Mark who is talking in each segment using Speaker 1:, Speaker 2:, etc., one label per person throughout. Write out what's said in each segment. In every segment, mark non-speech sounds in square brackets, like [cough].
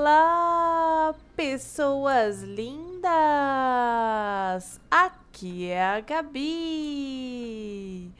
Speaker 1: Olá, pessoas lindas! Aqui é a Gabi!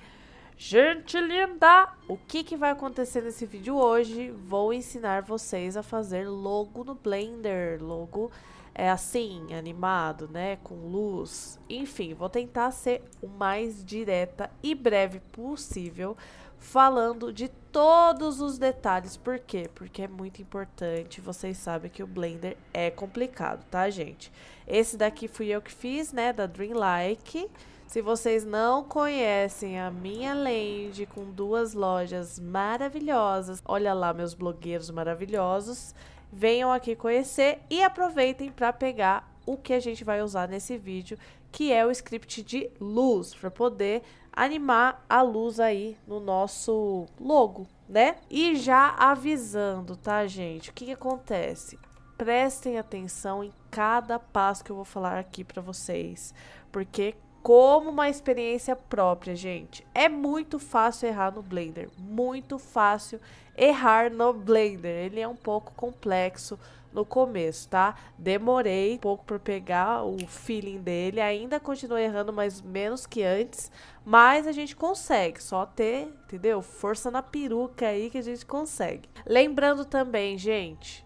Speaker 1: Gente linda! O que, que vai acontecer nesse vídeo hoje? Vou ensinar vocês a fazer logo no Blender. Logo é assim, animado, né? Com luz. Enfim, vou tentar ser o mais direta e breve possível falando de todos os detalhes. Por quê? Porque é muito importante. Vocês sabem que o Blender é complicado, tá, gente? Esse daqui fui eu que fiz, né, da Dreamlike. Se vocês não conhecem a minha land com duas lojas maravilhosas, olha lá meus blogueiros maravilhosos, venham aqui conhecer e aproveitem para pegar o que a gente vai usar nesse vídeo, que é o script de luz, para poder animar a luz aí no nosso logo, né? E já avisando, tá, gente? O que, que acontece? Prestem atenção em cada passo que eu vou falar aqui para vocês, porque como uma experiência própria, gente. É muito fácil errar no Blender, muito fácil errar no Blender. Ele é um pouco complexo, no começo, tá? Demorei um pouco para pegar o feeling dele, ainda continuo errando, mas menos que antes. Mas a gente consegue, só ter, entendeu? Força na peruca aí que a gente consegue. Lembrando também, gente,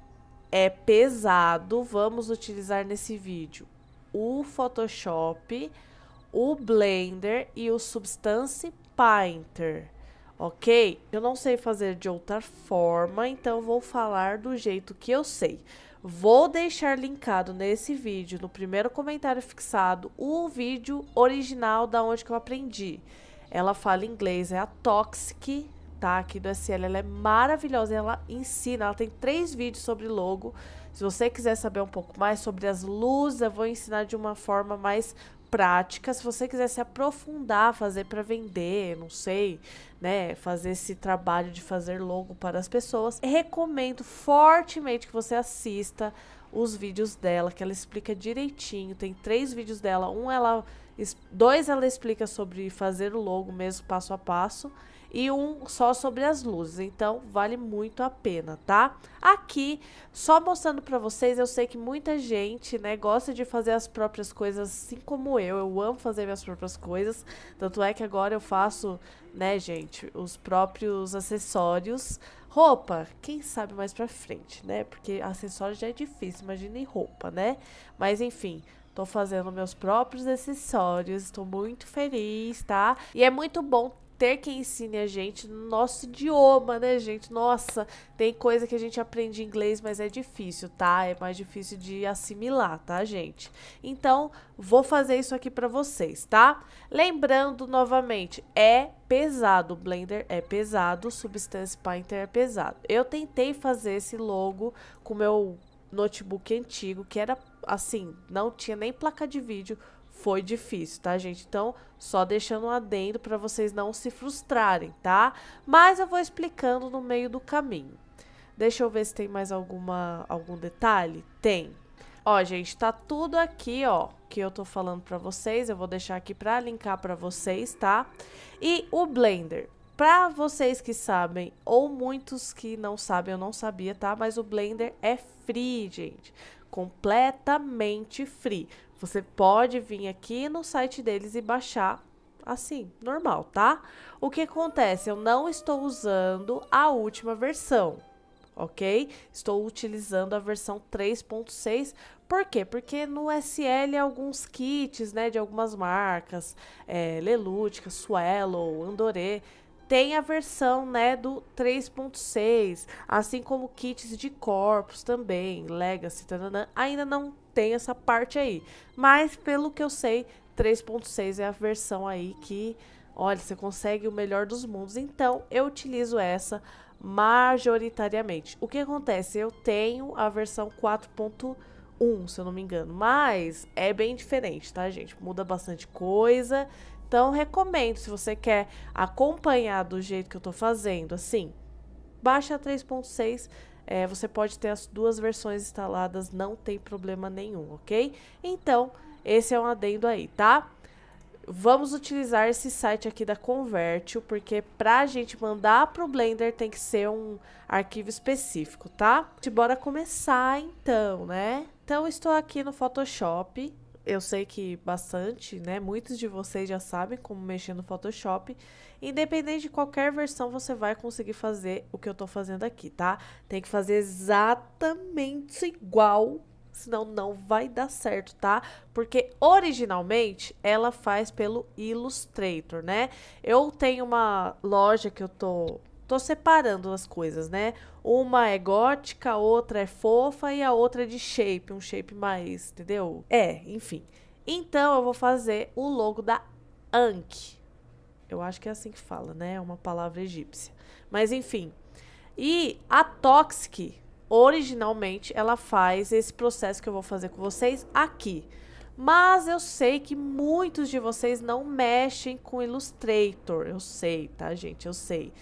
Speaker 1: é pesado, vamos utilizar nesse vídeo o Photoshop, o Blender e o Substance Painter ok? Eu não sei fazer de outra forma, então vou falar do jeito que eu sei. Vou deixar linkado nesse vídeo, no primeiro comentário fixado, o vídeo original da onde que eu aprendi. Ela fala inglês, é a Toxic, tá? Aqui do SL, ela é maravilhosa, ela ensina, ela tem três vídeos sobre logo. Se você quiser saber um pouco mais sobre as luzes, eu vou ensinar de uma forma mais prática, se você quiser se aprofundar, fazer para vender, não sei, né, fazer esse trabalho de fazer logo para as pessoas, recomendo fortemente que você assista os vídeos dela, que ela explica direitinho. Tem três vídeos dela. Um ela dois ela explica sobre fazer o logo mesmo passo a passo e um só sobre as luzes. Então, vale muito a pena, tá? Aqui, só mostrando para vocês, eu sei que muita gente, né, gosta de fazer as próprias coisas, assim como eu. Eu amo fazer minhas próprias coisas. Tanto é que agora eu faço, né, gente, os próprios acessórios. Roupa, quem sabe mais pra frente, né? Porque acessório já é difícil, em roupa, né? Mas enfim, Tô fazendo meus próprios acessórios, estou muito feliz, tá? E é muito bom ter quem ensine a gente no nosso idioma, né, gente? Nossa, tem coisa que a gente aprende em inglês, mas é difícil, tá? É mais difícil de assimilar, tá, gente? Então, vou fazer isso aqui para vocês, tá? Lembrando novamente, é pesado, o Blender é pesado, o Substance Painter é pesado. Eu tentei fazer esse logo com meu notebook antigo, que era assim, não tinha nem placa de vídeo foi difícil, tá, gente? Então, só deixando um adendo para vocês não se frustrarem, tá? Mas eu vou explicando no meio do caminho. Deixa eu ver se tem mais alguma algum detalhe. Tem. Ó, gente, tá tudo aqui, ó, que eu tô falando para vocês, eu vou deixar aqui para linkar para vocês, tá? E o Blender. Para vocês que sabem, ou muitos que não sabem, eu não sabia, tá? Mas o Blender é free, gente completamente free. Você pode vir aqui no site deles e baixar assim, normal, tá? O que acontece? Eu não estou usando a última versão, ok? Estou utilizando a versão 3.6. Por quê? Porque no SL alguns kits, né, de algumas marcas, é, Lelútica, Suelo, Andorê, tem a versão, né, do 3.6, assim como kits de corpos também, Legacy, tananã, ainda não tem essa parte aí. Mas, pelo que eu sei, 3.6 é a versão aí que, olha, você consegue o melhor dos mundos. Então, eu utilizo essa majoritariamente. O que acontece? Eu tenho a versão 4.1. se eu não me engano. Mas é bem diferente, tá, gente? Muda bastante coisa. Então, recomendo, se você quer acompanhar do jeito que eu tô fazendo, assim, baixa 3.6 é, você pode ter as duas versões instaladas, não tem problema nenhum, ok? Então, esse é um adendo aí, tá? Vamos utilizar esse site aqui da Convertio, porque para a gente mandar para o Blender tem que ser um arquivo específico, tá? Bora começar então, né? Então, estou aqui no Photoshop, eu sei que bastante, né? Muitos de vocês já sabem como mexer no Photoshop. Independente de qualquer versão, você vai conseguir fazer o que eu tô fazendo aqui, tá? Tem que fazer exatamente igual, senão não vai dar certo, tá? Porque originalmente ela faz pelo Illustrator, né? Eu tenho uma loja que eu tô tô separando as coisas, né? Uma é gótica, outra é fofa e a outra é de shape, um shape mais, entendeu? É, enfim. Então eu vou fazer o logo da Ankh. Eu acho que é assim que fala, né? É uma palavra egípcia. Mas enfim. E a Toxic, originalmente, ela faz esse processo que eu vou fazer com vocês aqui. Mas eu sei que muitos de vocês não mexem com Illustrator. Eu sei, tá, gente? Eu sei.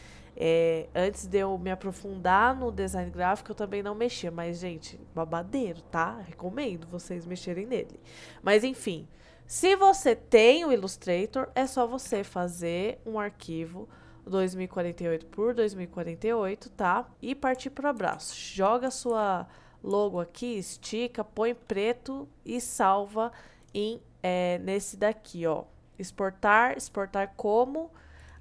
Speaker 1: É, antes de eu me aprofundar no design gráfico, eu também não mexia. Mas, gente, babadeiro, tá? Recomendo vocês mexerem nele. Mas, enfim, se você tem o Illustrator, é só você fazer um arquivo 2048 por 2048, tá? E partir para o abraço. Joga sua logo aqui, estica, põe preto e salva em, é, nesse daqui, ó. Exportar, exportar como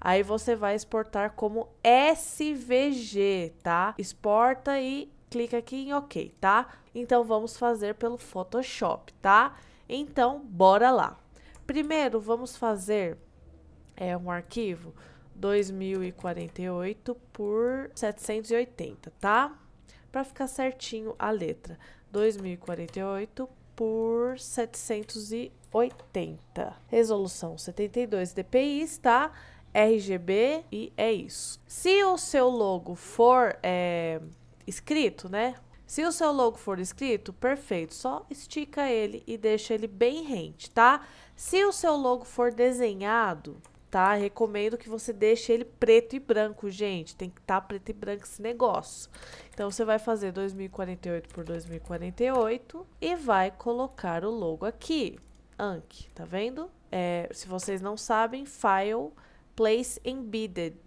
Speaker 1: Aí você vai exportar como SVG, tá? Exporta e clica aqui em OK, tá? Então vamos fazer pelo Photoshop, tá? Então bora lá. Primeiro vamos fazer é um arquivo 2048 por 780, tá? Para ficar certinho a letra. 2048 por 780. Resolução 72 dpi, tá? RGB e é isso. Se o seu logo for é, escrito, né? Se o seu logo for escrito, perfeito, só estica ele e deixa ele bem rente, tá? Se o seu logo for desenhado, tá? Recomendo que você deixe ele preto e branco, gente. Tem que estar tá preto e branco esse negócio. Então você vai fazer 2048 por 2048 e vai colocar o logo aqui. Anki, tá vendo? É, se vocês não sabem, file Place Embedded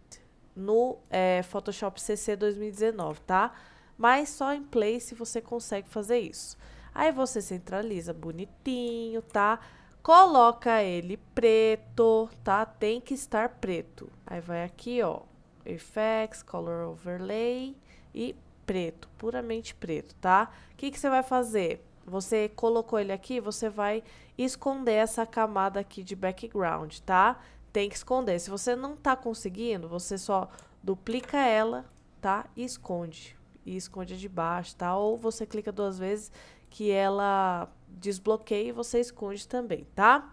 Speaker 1: no é, Photoshop CC 2019, tá? Mas só em Place você consegue fazer isso. Aí você centraliza bonitinho, tá? Coloca ele preto, tá? Tem que estar preto. Aí vai aqui, ó, Effects, Color Overlay e preto, puramente preto, tá? O que, que você vai fazer? Você colocou ele aqui, você vai esconder essa camada aqui de background, tá? tem que esconder. Se você não tá conseguindo, você só duplica ela, tá? E esconde. E esconde de baixo, tá? Ou você clica duas vezes que ela desbloqueia e você esconde também, tá?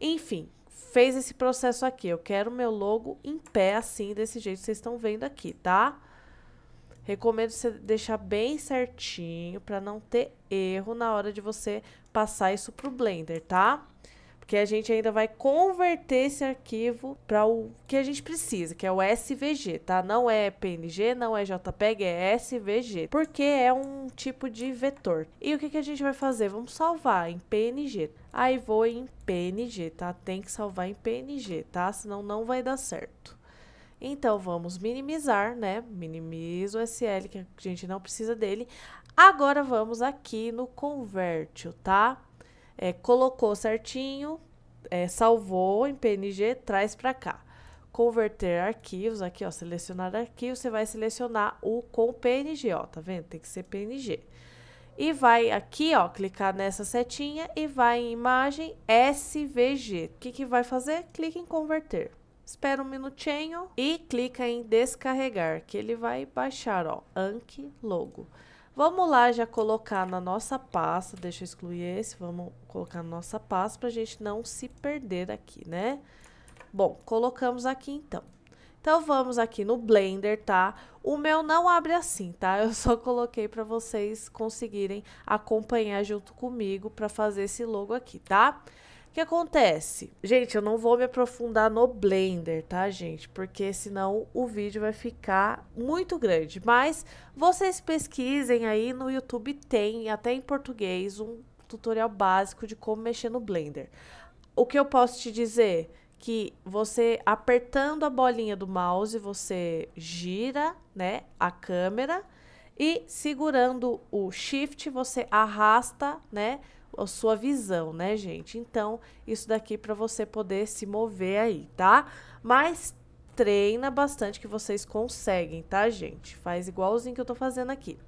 Speaker 1: Enfim, fez esse processo aqui. Eu quero meu logo em pé assim, desse jeito que vocês estão vendo aqui, tá? Recomendo você deixar bem certinho para não ter erro na hora de você passar isso pro Blender, tá? porque a gente ainda vai converter esse arquivo para o que a gente precisa, que é o SVG, tá? Não é PNG, não é JPEG, é SVG, porque é um tipo de vetor. E o que, que a gente vai fazer? Vamos salvar em PNG. Aí vou em PNG, tá? Tem que salvar em PNG, tá? Senão não vai dar certo. Então, vamos minimizar, né? Minimizo o SL, que a gente não precisa dele. Agora, vamos aqui no Convert, tá? é, colocou certinho, é, salvou em PNG, traz para cá. Converter arquivos, aqui ó, selecionar arquivo, você vai selecionar o com PNG, ó, tá vendo? Tem que ser PNG. E vai aqui, ó, clicar nessa setinha e vai em imagem SVG. O que, que vai fazer? Clica em converter. Espera um minutinho e clica em descarregar, que ele vai baixar, ó, Anki Logo. Vamos lá já colocar na nossa pasta, deixa eu excluir esse, vamos colocar na nossa pasta para a gente não se perder aqui, né? Bom, colocamos aqui então. Então vamos aqui no Blender, tá? O meu não abre assim, tá? [laughs] Eu só coloquei para vocês conseguirem acompanhar junto comigo para fazer esse logo aqui, tá? Tá? O que acontece? Gente, eu não vou me aprofundar no Blender, tá, gente? Porque senão o vídeo vai ficar muito grande. Mas vocês pesquisem aí no YouTube, tem até em português um tutorial básico de como mexer no Blender. O que eu posso te dizer? Que você apertando a bolinha do mouse, você gira né, a câmera e segurando o shift, você arrasta, né? a sua visão, né, gente? Então, isso daqui para você poder se mover aí, tá? Mas treina bastante que vocês conseguem, tá, gente? Faz igualzinho que eu tô fazendo aqui.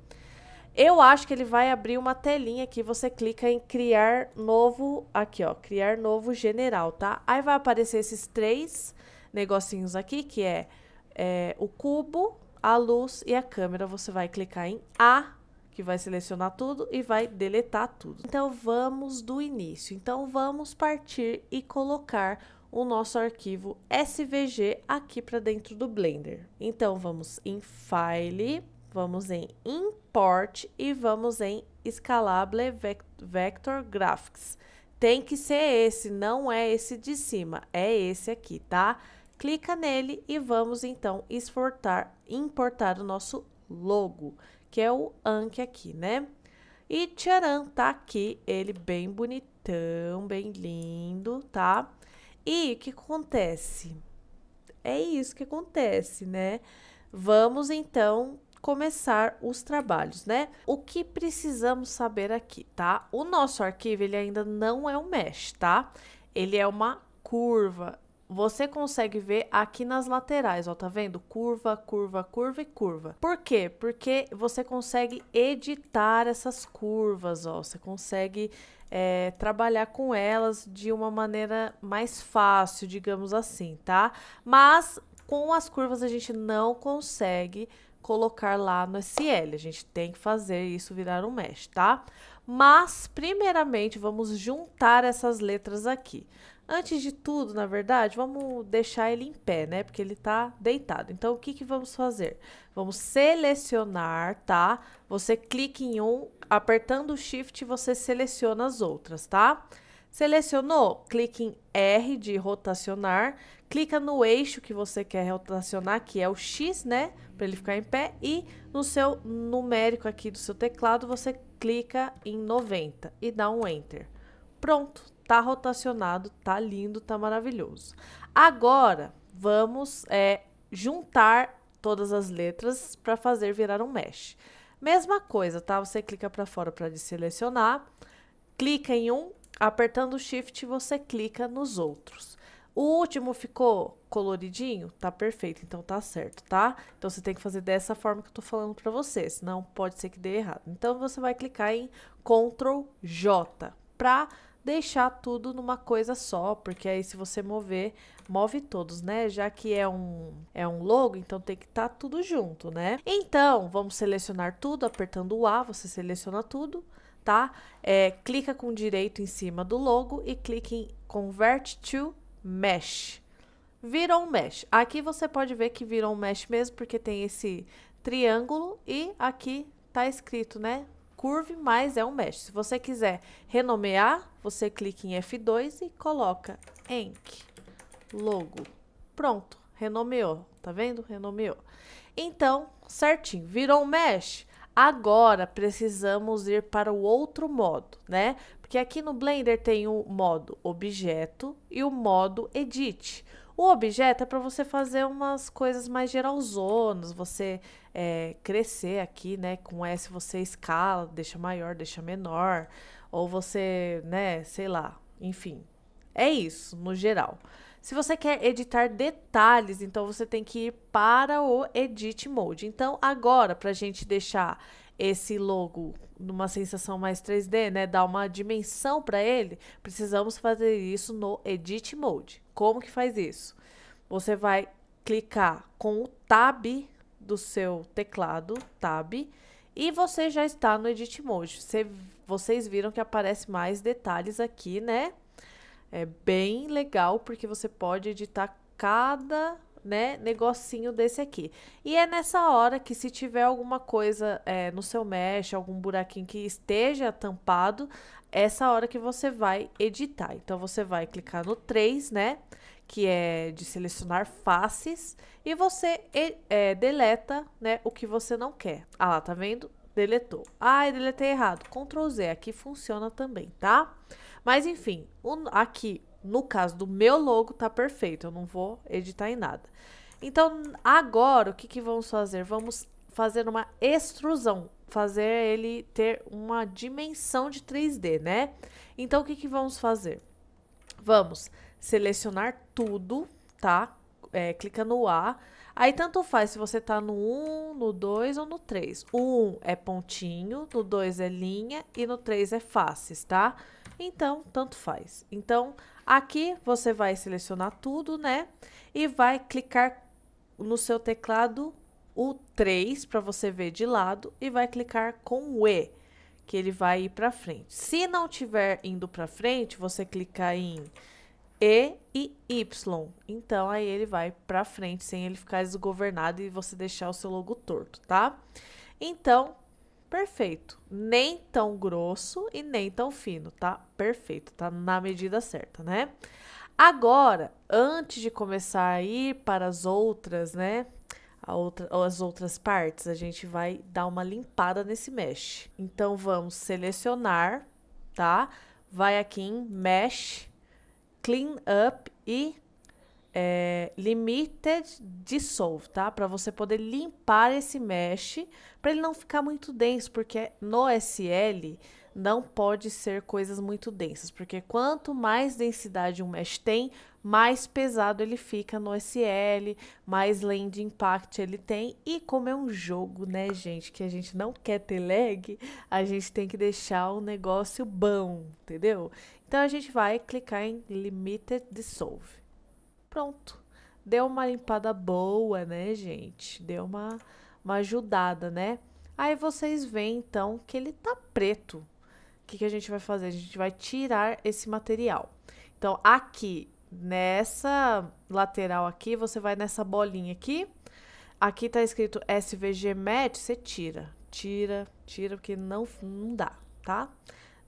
Speaker 1: Eu acho que ele vai abrir uma telinha aqui, você clica em criar novo, aqui ó, criar novo general, tá? Aí vai aparecer esses três negocinhos aqui, que é, é o cubo, a luz e a câmera. Você vai clicar em A que vai selecionar tudo e vai deletar tudo. Então vamos do início. Então vamos partir e colocar o nosso arquivo SVG aqui para dentro do Blender. Então vamos em File, vamos em Import e vamos em Scalable Vector Graphics. Tem que ser esse, não é esse de cima, é esse aqui, tá? Clica nele e vamos então exportar, importar o nosso logo que é o Anki aqui, né? E Tcharam tá aqui, ele bem bonitão, bem lindo, tá? E o que acontece? É isso que acontece, né? Vamos então começar os trabalhos, né? O que precisamos saber aqui, tá? O nosso arquivo ele ainda não é um mesh, tá? Ele é uma curva você consegue ver aqui nas laterais, ó, tá vendo? Curva, curva, curva e curva. Por quê? Porque você consegue editar essas curvas, ó, você consegue é, trabalhar com elas de uma maneira mais fácil, digamos assim, tá? Mas com as curvas a gente não consegue colocar lá no SL. A gente tem que fazer isso virar um mesh, tá? Mas, primeiramente, vamos juntar essas letras aqui. Antes de tudo, na verdade, vamos deixar ele em pé, né? Porque ele tá deitado. Então, o que, que vamos fazer? Vamos selecionar, tá? Você clica em um, apertando o Shift, você seleciona as outras, tá? Selecionou, clique em R de rotacionar, clica no eixo que você quer rotacionar, que é o X, né? Para ele ficar em pé, e no seu numérico aqui do seu teclado, você clica em 90 e dá um Enter. Pronto, tá rotacionado, tá lindo, tá maravilhoso. Agora vamos é, juntar todas as letras para fazer virar um mesh. Mesma coisa, tá? Você clica para fora para deselecionar, clica em um, apertando Shift você clica nos outros. O último ficou coloridinho? Tá perfeito, então tá certo, tá? Então você tem que fazer dessa forma que eu tô falando para você, senão pode ser que dê errado. Então você vai clicar em Ctrl J para deixar tudo numa coisa só, porque aí se você mover, move todos, né? Já que é um, é um logo, então tem que estar tá tudo junto, né? Então, vamos selecionar tudo, apertando o A, você seleciona tudo, tá? É, clica com o direito em cima do logo e clique em Convert to Mesh. Virou um mesh. Aqui você pode ver que virou um mesh mesmo, porque tem esse triângulo e aqui tá escrito, né? Curve, mas é um mesh. Se você quiser renomear, você clica em F2 e coloca em Logo. Pronto, renomeou. Tá vendo? Renomeou. Então, certinho. Virou um mesh? Agora precisamos ir para o outro modo, né? Porque aqui no Blender tem o modo objeto e o modo edit. O objeto é para você fazer umas coisas mais geralzonas, você é, crescer aqui, né? Com S você escala, deixa maior, deixa menor, ou você, né, sei lá, enfim. É isso, no geral. Se você quer editar detalhes, então você tem que ir para o Edit Mode. Então, agora, para a gente deixar esse logo numa sensação mais 3D, né, dar uma dimensão para ele, precisamos fazer isso no Edit Mode. Como que faz isso? Você vai clicar com o Tab do seu teclado, Tab, e você já está no Edit Mode. Você, vocês viram que aparece mais detalhes aqui, né? É bem legal, porque você pode editar cada né, negocinho desse aqui. E é nessa hora que se tiver alguma coisa é, no seu mesh, algum buraquinho que esteja tampado, essa hora que você vai editar. Então, você vai clicar no 3, né? que é de selecionar faces, e você é, deleta né, o que você não quer. Ah lá, tá vendo? Deletou. Ah, deletei errado. Ctrl Z, aqui funciona também, tá? Mas enfim, um, aqui no caso do meu logo tá perfeito, eu não vou editar em nada. Então agora o que, que vamos fazer? Vamos fazer uma extrusão, fazer ele ter uma dimensão de 3D, né? Então o que, que vamos fazer? Vamos selecionar tudo, tá? É, clica no A. Aí tanto faz se você tá no 1, no 2 ou no 3. O 1 é pontinho, no 2 é linha e no 3 é faces, tá? Então, tanto faz. Então, aqui você vai selecionar tudo, né? E vai clicar no seu teclado o 3 para você ver de lado e vai clicar com o E, que ele vai ir para frente. Se não tiver indo para frente, você clica em e e Y. Então aí ele vai para frente sem ele ficar desgovernado e você deixar o seu logo torto, tá? Então, perfeito. Nem tão grosso e nem tão fino, tá? Perfeito, tá na medida certa, né? Agora, antes de começar a ir para as outras, né? Outra, as outras partes, a gente vai dar uma limpada nesse mesh. Então, vamos selecionar, tá? Vai aqui em mesh, Clean Up e é, Limited Dissolve, tá? Para você poder limpar esse mesh, para ele não ficar muito denso, porque no SL não pode ser coisas muito densas, porque quanto mais densidade um mesh tem, mais pesado ele fica no SL, mais lane de impact ele tem. E como é um jogo, né, gente, que a gente não quer ter lag, a gente tem que deixar o negócio bom, entendeu? Então a gente vai clicar em Limited Dissolve. Pronto. Deu uma limpada boa, né, gente? Deu uma, uma ajudada, né? Aí vocês veem, então, que ele tá preto. O que, que a gente vai fazer? A gente vai tirar esse material. Então, aqui, nessa lateral aqui, você vai nessa bolinha aqui. Aqui tá escrito SVG Match, você tira. Tira, tira, porque não, não dá, tá? Tá?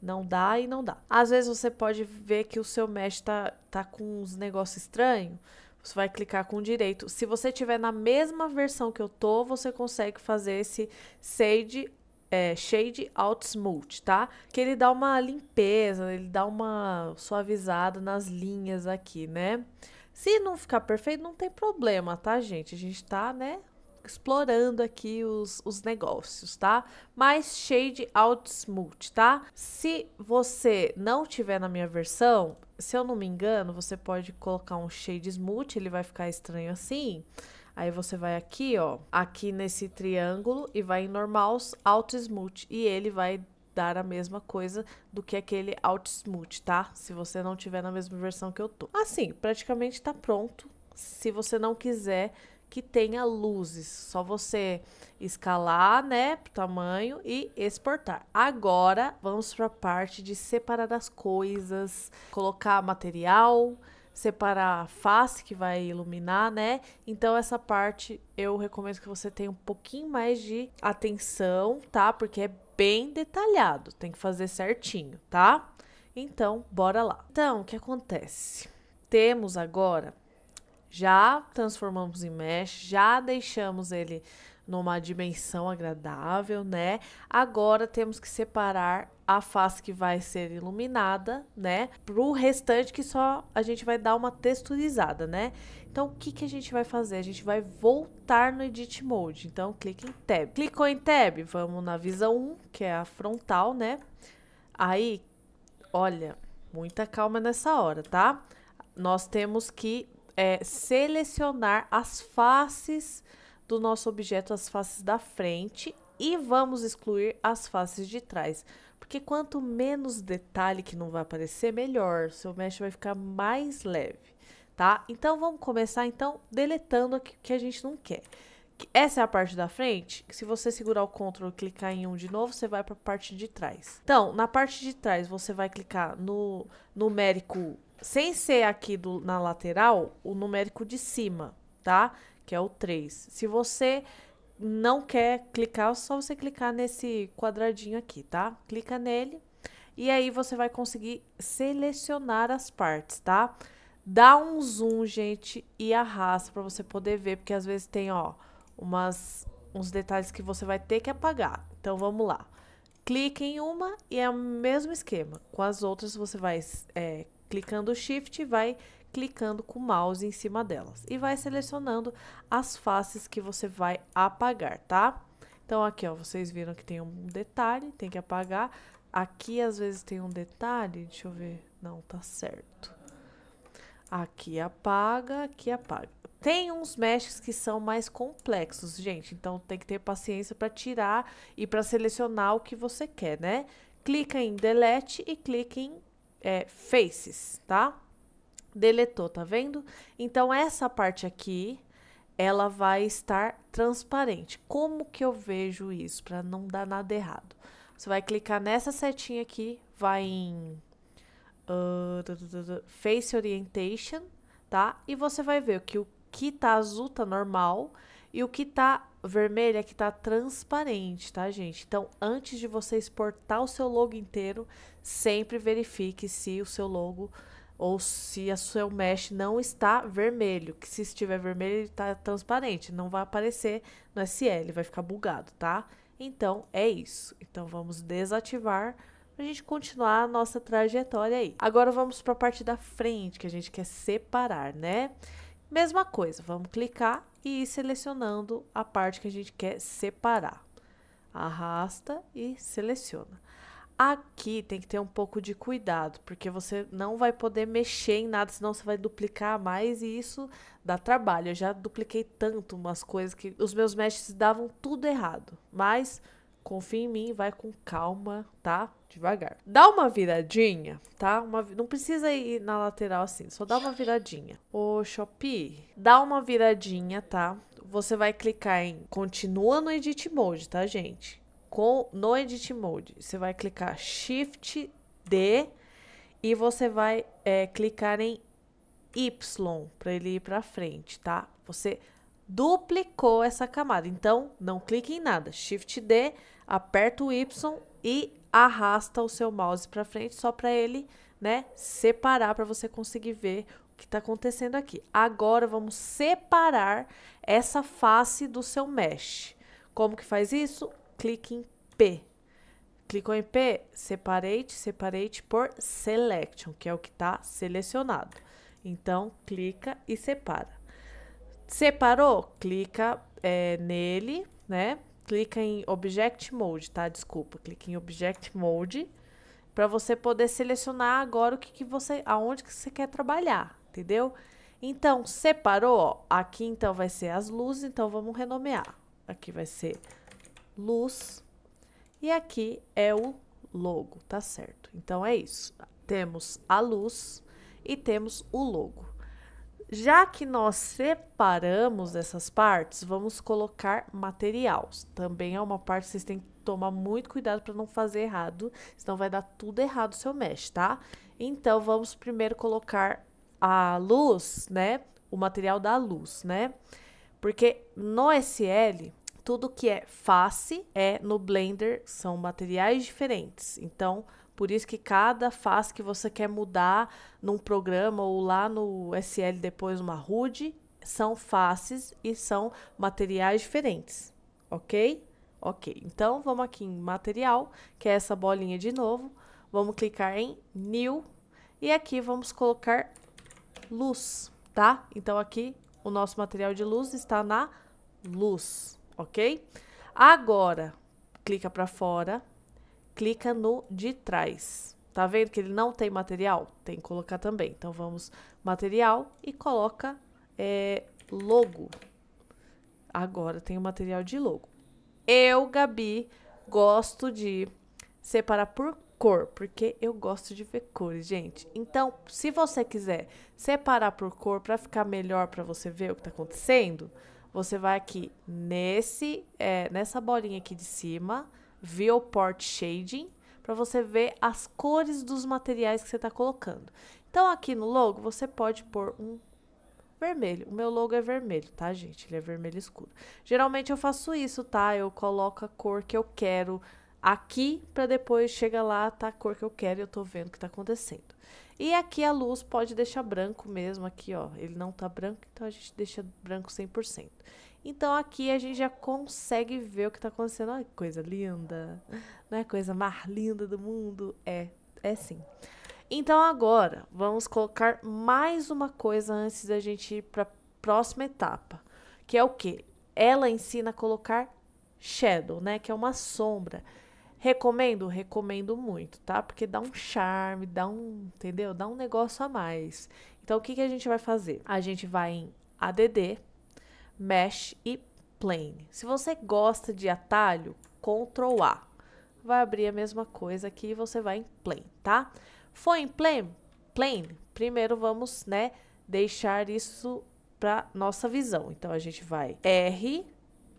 Speaker 1: Não dá e não dá. Às vezes você pode ver que o seu mesh tá, tá com uns negócios estranhos. Você vai clicar com o direito. Se você tiver na mesma versão que eu tô, você consegue fazer esse shade, é, shade Out Smooth, tá? Que ele dá uma limpeza, ele dá uma suavizada nas linhas aqui, né? Se não ficar perfeito, não tem problema, tá, gente? A gente tá, né, explorando aqui os, os negócios, tá? Mas Shade Out Smooth, tá? Se você não tiver na minha versão, se eu não me engano, você pode colocar um Shade Smooth, ele vai ficar estranho assim. Aí você vai aqui, ó, aqui nesse triângulo e vai em normal, Out Smooth. E ele vai dar a mesma coisa do que aquele Alt Smooth, tá? Se você não tiver na mesma versão que eu tô. Assim, praticamente tá pronto. Se você não quiser que tenha luzes. Só você escalar, né, tamanho e exportar. Agora vamos para a parte de separar as coisas, colocar material, separar a face que vai iluminar, né? Então essa parte eu recomendo que você tenha um pouquinho mais de atenção, tá? Porque é bem detalhado, tem que fazer certinho, tá? Então, bora lá. Então, o que acontece? Temos agora já transformamos em mesh, já deixamos ele numa dimensão agradável, né? Agora temos que separar a face que vai ser iluminada, né? Pro restante que só a gente vai dar uma texturizada, né? Então, o que, que a gente vai fazer? A gente vai voltar no Edit Mode. Então, clique em Tab. Clicou em Tab, vamos na visão 1, que é a frontal, né? Aí, olha, muita calma nessa hora, tá? Nós temos que é, selecionar as faces do nosso objeto, as faces da frente, e vamos excluir as faces de trás. Porque quanto menos detalhe que não vai aparecer, melhor. Seu mesh vai ficar mais leve, tá? Então, vamos começar, então, deletando o que a gente não quer. Essa é a parte da frente, se você segurar o Ctrl e clicar em um de novo, você vai para a parte de trás. Então, na parte de trás, você vai clicar no numérico sem ser aqui do, na lateral, o numérico de cima, tá? Que é o 3. Se você não quer clicar, é só você clicar nesse quadradinho aqui, tá? Clica nele e aí você vai conseguir selecionar as partes, tá? Dá um zoom, gente, e arrasta para você poder ver, porque às vezes tem, ó, umas, uns detalhes que você vai ter que apagar. Então, vamos lá. Clique em uma e é o mesmo esquema. Com as outras, você vai é, Clicando Shift, vai clicando com o mouse em cima delas e vai selecionando as faces que você vai apagar, tá? Então aqui, ó, vocês viram que tem um detalhe, tem que apagar. Aqui às vezes tem um detalhe, deixa eu ver. Não, tá certo. Aqui apaga, aqui apaga. Tem uns meshes que são mais complexos, gente, então tem que ter paciência para tirar e para selecionar o que você quer, né? Clica em delete e clica em é, faces, tá? Deletou, tá vendo? Então, essa parte aqui, ela vai estar transparente. Como que eu vejo isso para não dar nada errado? Você vai clicar nessa setinha aqui, vai em uh, Face Orientation, tá? E você vai ver que o que tá azul tá normal e o que tá vermelho é que tá transparente, tá, gente? Então, antes de você exportar o seu logo inteiro, sempre verifique se o seu logo ou se o seu mesh não está vermelho, que se estiver vermelho ele tá transparente, não vai aparecer no SL, vai ficar bugado, tá? Então, é isso. Então, vamos desativar pra gente continuar a nossa trajetória aí. Agora vamos para a parte da frente, que a gente quer separar, né? Mesma coisa, vamos clicar e ir selecionando a parte que a gente quer separar. Arrasta e seleciona. Aqui tem que ter um pouco de cuidado, porque você não vai poder mexer em nada, senão você vai duplicar mais e isso dá trabalho. Eu já dupliquei tanto umas coisas que os meus mestres davam tudo errado, mas Confia em mim, vai com calma, tá? Devagar. Dá uma viradinha, tá? Uma, não precisa ir na lateral assim, só dá uma viradinha. Ô, Shopee, dá uma viradinha, tá? Você vai clicar em continua no edit mode, tá, gente? Com, no edit mode, você vai clicar Shift D e você vai é, clicar em Y para ele ir para frente, tá? Você duplicou essa camada. Então, não clique em nada. Shift D aperta o Y e arrasta o seu mouse para frente só para ele, né, separar para você conseguir ver o que está acontecendo aqui. Agora vamos separar essa face do seu mesh. Como que faz isso? Clique em P. Clicou em P, separate, separate por selection, que é o que está selecionado. Então, clica e separa. Separou? Clica é, nele, né? clica em Object Mode, tá? Desculpa, clica em Object Mode para você poder selecionar agora o que, que você, aonde que você quer trabalhar, entendeu? Então, separou, ó, aqui então vai ser as luzes, então vamos renomear. Aqui vai ser luz e aqui é o logo, tá certo? Então é isso. Temos a luz e temos o logo. Já que nós separamos essas partes, vamos colocar materiais. Também é uma parte que vocês têm que tomar muito cuidado para não fazer errado, senão vai dar tudo errado se eu mexe, tá? Então, vamos primeiro colocar a luz, né? O material da luz, né? Porque no SL, tudo que é face é no Blender, são materiais diferentes. Então, por isso que cada face que você quer mudar num programa ou lá no SL depois uma RUD, são faces e são materiais diferentes, ok? Ok, então vamos aqui em material, que é essa bolinha de novo. Vamos clicar em new e aqui vamos colocar luz, tá? Então aqui o nosso material de luz está na luz, ok? Agora, clica para fora, clica no de trás. Tá vendo que ele não tem material? Tem que colocar também. Então vamos material e coloca é, logo. Agora tem o material de logo. Eu, Gabi, gosto de separar por cor, porque eu gosto de ver cores, gente. Então, se você quiser separar por cor para ficar melhor para você ver o que está acontecendo, você vai aqui nesse, é, nessa bolinha aqui de cima, Viewport Shading, para você ver as cores dos materiais que você está colocando. Então, aqui no logo, você pode pôr um vermelho. O meu logo é vermelho, tá, gente? Ele é vermelho escuro. Geralmente eu faço isso, tá? Eu coloco a cor que eu quero aqui para depois chega lá, tá a cor que eu quero e eu tô vendo o que tá acontecendo. E aqui a luz pode deixar branco mesmo aqui, ó. Ele não tá branco, então a gente deixa branco 100%. Então aqui a gente já consegue ver o que está acontecendo. Olha que coisa linda. Não é a coisa mais linda do mundo? É, é sim. Então agora vamos colocar mais uma coisa antes da gente ir para a próxima etapa, que é o que? Ela ensina a colocar shadow, né, que é uma sombra. Recomendo, recomendo muito, tá? Porque dá um charme, dá um, entendeu? Dá um negócio a mais. Então o que que a gente vai fazer? A gente vai em ADD mesh e plane. Se você gosta de atalho, Ctrl A. Vai abrir a mesma coisa aqui e você vai em plane, tá? Foi em plane? Plane. Primeiro vamos, né, deixar isso para nossa visão. Então a gente vai R,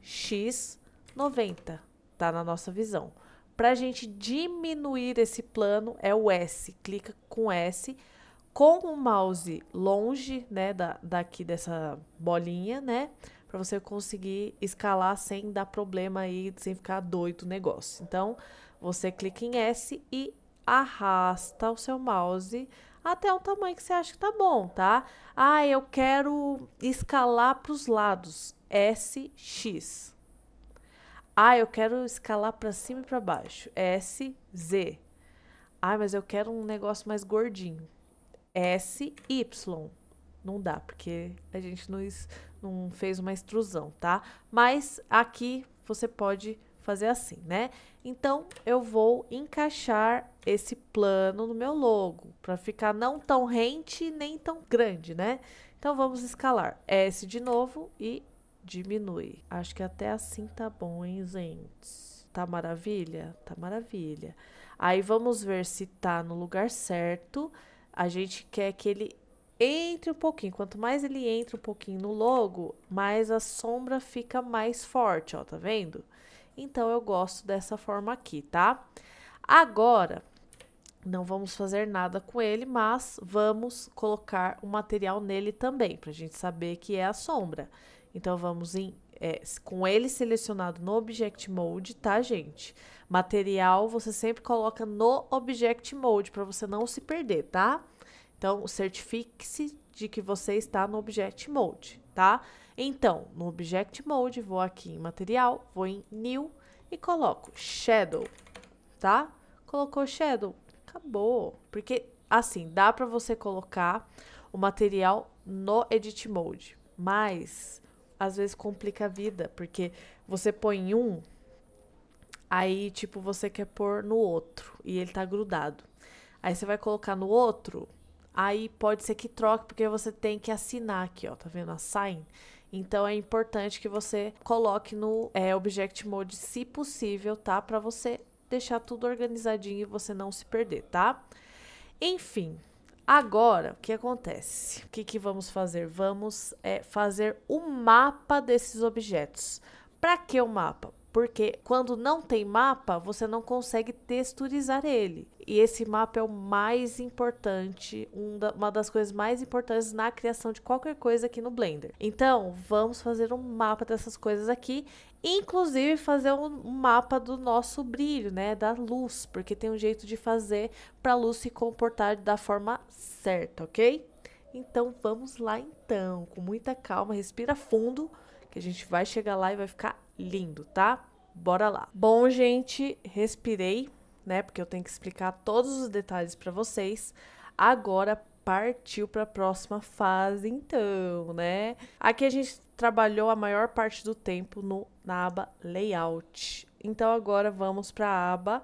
Speaker 1: X, 90, tá na nossa visão. Para a gente diminuir esse plano é o S. Clica com S com o mouse longe, né, da, daqui dessa bolinha, né, para você conseguir escalar sem dar problema aí, sem ficar doido o negócio. Então, você clica em S e arrasta o seu mouse até o tamanho que você acha que tá bom, tá? Ah, eu quero escalar para os lados, S, X. Ah, eu quero escalar para cima e para baixo, S, Z. Ah, mas eu quero um negócio mais gordinho. S y Não dá, porque a gente não, não fez uma extrusão, tá? Mas aqui você pode fazer assim, né? Então, eu vou encaixar esse plano no meu logo, para ficar não tão rente nem tão grande, né? Então, vamos escalar S de novo e diminui. Acho que até assim tá bom, hein, gente? Tá maravilha? Tá maravilha. Aí, vamos ver se tá no lugar certo. Certo. A gente quer que ele entre um pouquinho. Quanto mais ele entra um pouquinho no logo, mais a sombra fica mais forte, ó, tá vendo? Então, eu gosto dessa forma aqui, tá? Agora, não vamos fazer nada com ele, mas vamos colocar o um material nele também, pra gente saber que é a sombra. Então, vamos em é, com ele selecionado no Object Mode, tá, gente? Material você sempre coloca no Object Mode para você não se perder, tá? Então, certifique-se de que você está no Object Mode, tá? Então, no Object Mode, vou aqui em Material, vou em New e coloco Shadow, tá? Colocou Shadow, acabou. Porque, assim, dá para você colocar o material no Edit Mode, mas às vezes complica a vida, porque você põe um, aí tipo você quer pôr no outro e ele tá grudado. Aí você vai colocar no outro, aí pode ser que troque, porque você tem que assinar aqui, ó, tá vendo? A sign. Então é importante que você coloque no é, Object Mode, se possível, tá? Para você deixar tudo organizadinho e você não se perder, tá? Enfim, Agora, o que acontece? O que, que vamos fazer? Vamos é, fazer o um mapa desses objetos. Para que o mapa? porque quando não tem mapa, você não consegue texturizar ele. E esse mapa é o mais importante, uma das coisas mais importantes na criação de qualquer coisa aqui no Blender. Então, vamos fazer um mapa dessas coisas aqui, inclusive fazer um mapa do nosso brilho, né, da luz, porque tem um jeito de fazer para a luz se comportar da forma certa, ok? Então, vamos lá então, com muita calma, respira fundo, que a gente vai chegar lá e vai ficar lindo, tá? Bora lá. Bom, gente, respirei, né? Porque eu tenho que explicar todos os detalhes para vocês. Agora partiu para a próxima fase, então, né? Aqui a gente trabalhou a maior parte do tempo no, na aba Layout. Então agora vamos para a aba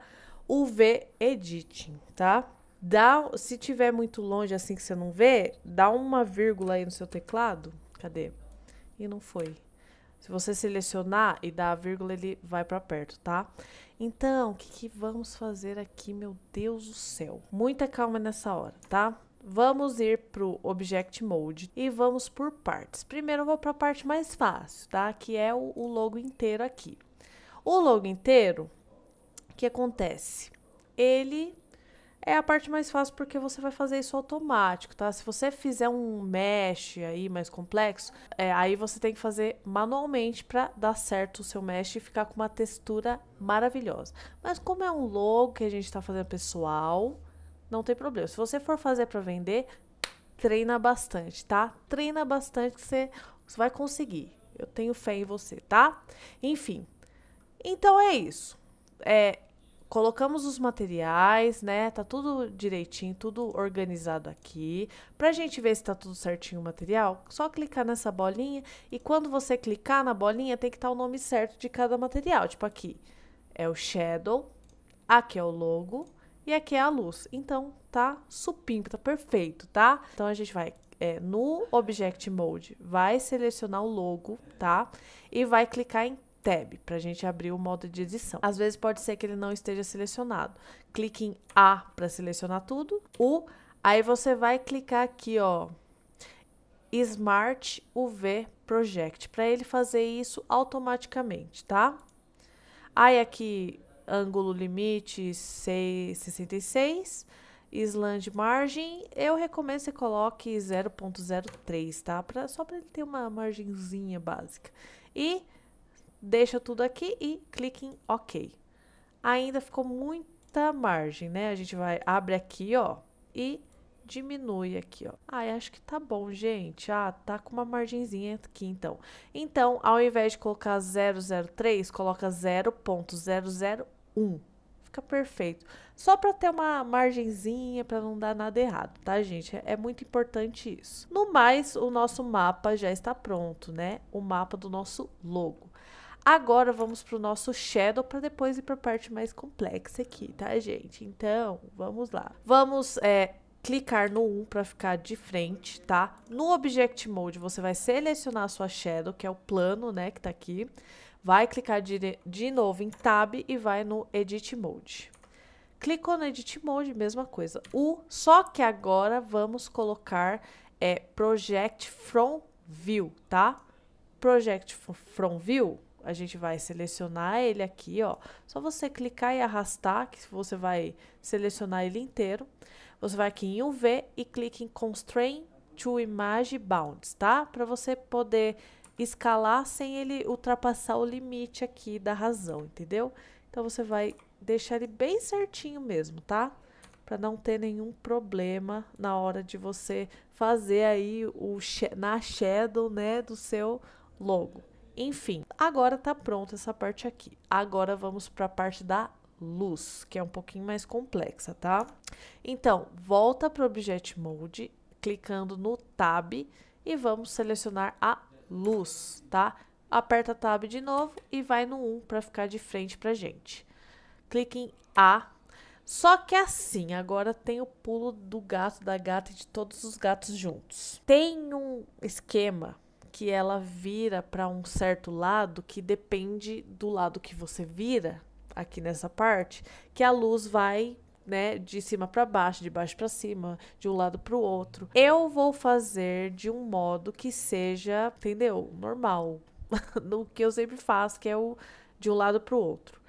Speaker 1: UV Editing, tá? Dá, se tiver muito longe assim que você não vê, dá uma vírgula aí no seu teclado. Cadê? E não foi. Se você selecionar e dar a vírgula, ele vai para perto, tá? Então, o que, que vamos fazer aqui, meu Deus do céu? Muita calma nessa hora, tá? Vamos ir para o Object Mode e vamos por partes. Primeiro eu vou para a parte mais fácil, tá? Que é o, o logo inteiro aqui. O logo inteiro, o que acontece? Ele é a parte mais fácil porque você vai fazer isso automático, tá? Se você fizer um mesh aí mais complexo, é, aí você tem que fazer manualmente para dar certo o seu mesh e ficar com uma textura maravilhosa. Mas como é um logo que a gente está fazendo pessoal, não tem problema. Se você for fazer para vender, treina bastante, tá? Treina bastante que você, você vai conseguir. Eu tenho fé em você, tá? Enfim, então é isso. É, colocamos os materiais, né? Tá tudo direitinho, tudo organizado aqui. Pra gente ver se tá tudo certinho o material, só clicar nessa bolinha e quando você clicar na bolinha tem que estar tá o nome certo de cada material. Tipo aqui é o shadow, aqui é o logo e aqui é a luz. Então tá supimpo, tá perfeito, tá? Então a gente vai é, no Object Mode, vai selecionar o logo, tá? E vai clicar em Tab, para a gente abrir o modo de edição. Às vezes pode ser que ele não esteja selecionado. Clique em A para selecionar tudo. U, aí você vai clicar aqui, ó, Smart UV Project, para ele fazer isso automaticamente, tá? Aí aqui, ângulo limite 66, slant margem, eu recomendo que você coloque 0.03, tá? Pra, só para ele ter uma margenzinha básica. E deixa tudo aqui e clique em OK. Ainda ficou muita margem, né? A gente vai, abre aqui, ó, e diminui aqui, ó. Ai, ah, acho que tá bom, gente. Ah, tá com uma margenzinha aqui, então. Então, ao invés de colocar 003, coloca 0.001. Fica perfeito. Só para ter uma margenzinha, para não dar nada errado, tá, gente? É muito importante isso. No mais, o nosso mapa já está pronto, né? O mapa do nosso logo. Agora vamos para o nosso shadow para depois ir para a parte mais complexa aqui, tá, gente? Então, vamos lá. Vamos é, clicar no 1 para ficar de frente, tá? No Object Mode, você vai selecionar a sua shadow, que é o plano, né, que tá aqui. Vai clicar de, de novo em Tab e vai no Edit Mode. Clicou no Edit Mode, mesma coisa. O, só que agora vamos colocar é, Project From View, tá? Project From View a gente vai selecionar ele aqui, ó. Só você clicar e arrastar, que você vai selecionar ele inteiro. Você vai aqui em UV e clica em constrain to Image Bounds, tá? Para você poder escalar sem ele ultrapassar o limite aqui da razão, entendeu? Então você vai deixar ele bem certinho mesmo, tá? Para não ter nenhum problema na hora de você fazer aí o na shadow, né, do seu logo. Enfim, agora tá pronta essa parte aqui. Agora vamos para a parte da luz, que é um pouquinho mais complexa, tá? Então, volta para o Object Mode, clicando no Tab e vamos selecionar a luz, tá? Aperta Tab de novo e vai no 1 para ficar de frente pra gente. Clique em A. Só que assim, agora tem o pulo do gato, da gata e de todos os gatos juntos. Tem um esquema que ela vira para um certo lado que depende do lado que você vira aqui nessa parte, que a luz vai, né, de cima para baixo, de baixo para cima, de um lado para o outro. Eu vou fazer de um modo que seja, entendeu? Normal, [laughs] no que eu sempre faço, que é o de um lado para o outro.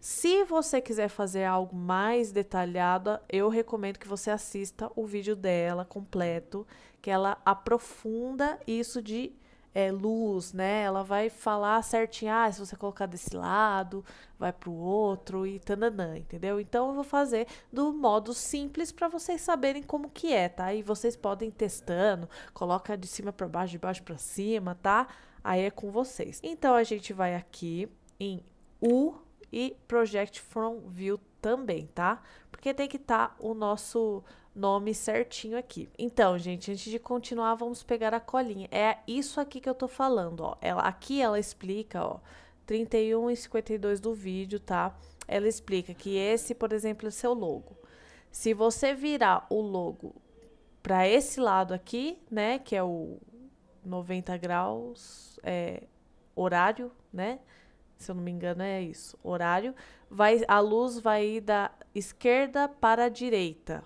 Speaker 1: Se você quiser fazer algo mais detalhado, eu recomendo que você assista o vídeo dela completo, que ela aprofunda isso de é, luz, né? Ela vai falar certinho, ah, se você colocar desse lado, vai pro outro e tananã, entendeu? Então eu vou fazer do modo simples para vocês saberem como que é, tá? E vocês podem testando, coloca de cima para baixo, de baixo para cima, tá? Aí é com vocês. Então a gente vai aqui em U e Project From View também, tá? Porque tem que estar tá o nosso nome certinho aqui. Então, gente, antes de continuar, vamos pegar a colinha. É isso aqui que eu tô falando, ó. Ela, aqui ela explica, ó, 31 e 52 do vídeo, tá? Ela explica que esse, por exemplo, é seu logo. Se você virar o logo para esse lado aqui, né, que é o 90 graus é, horário, né? Se eu não me engano é isso, horário. Vai, a luz vai ir da esquerda para a direita,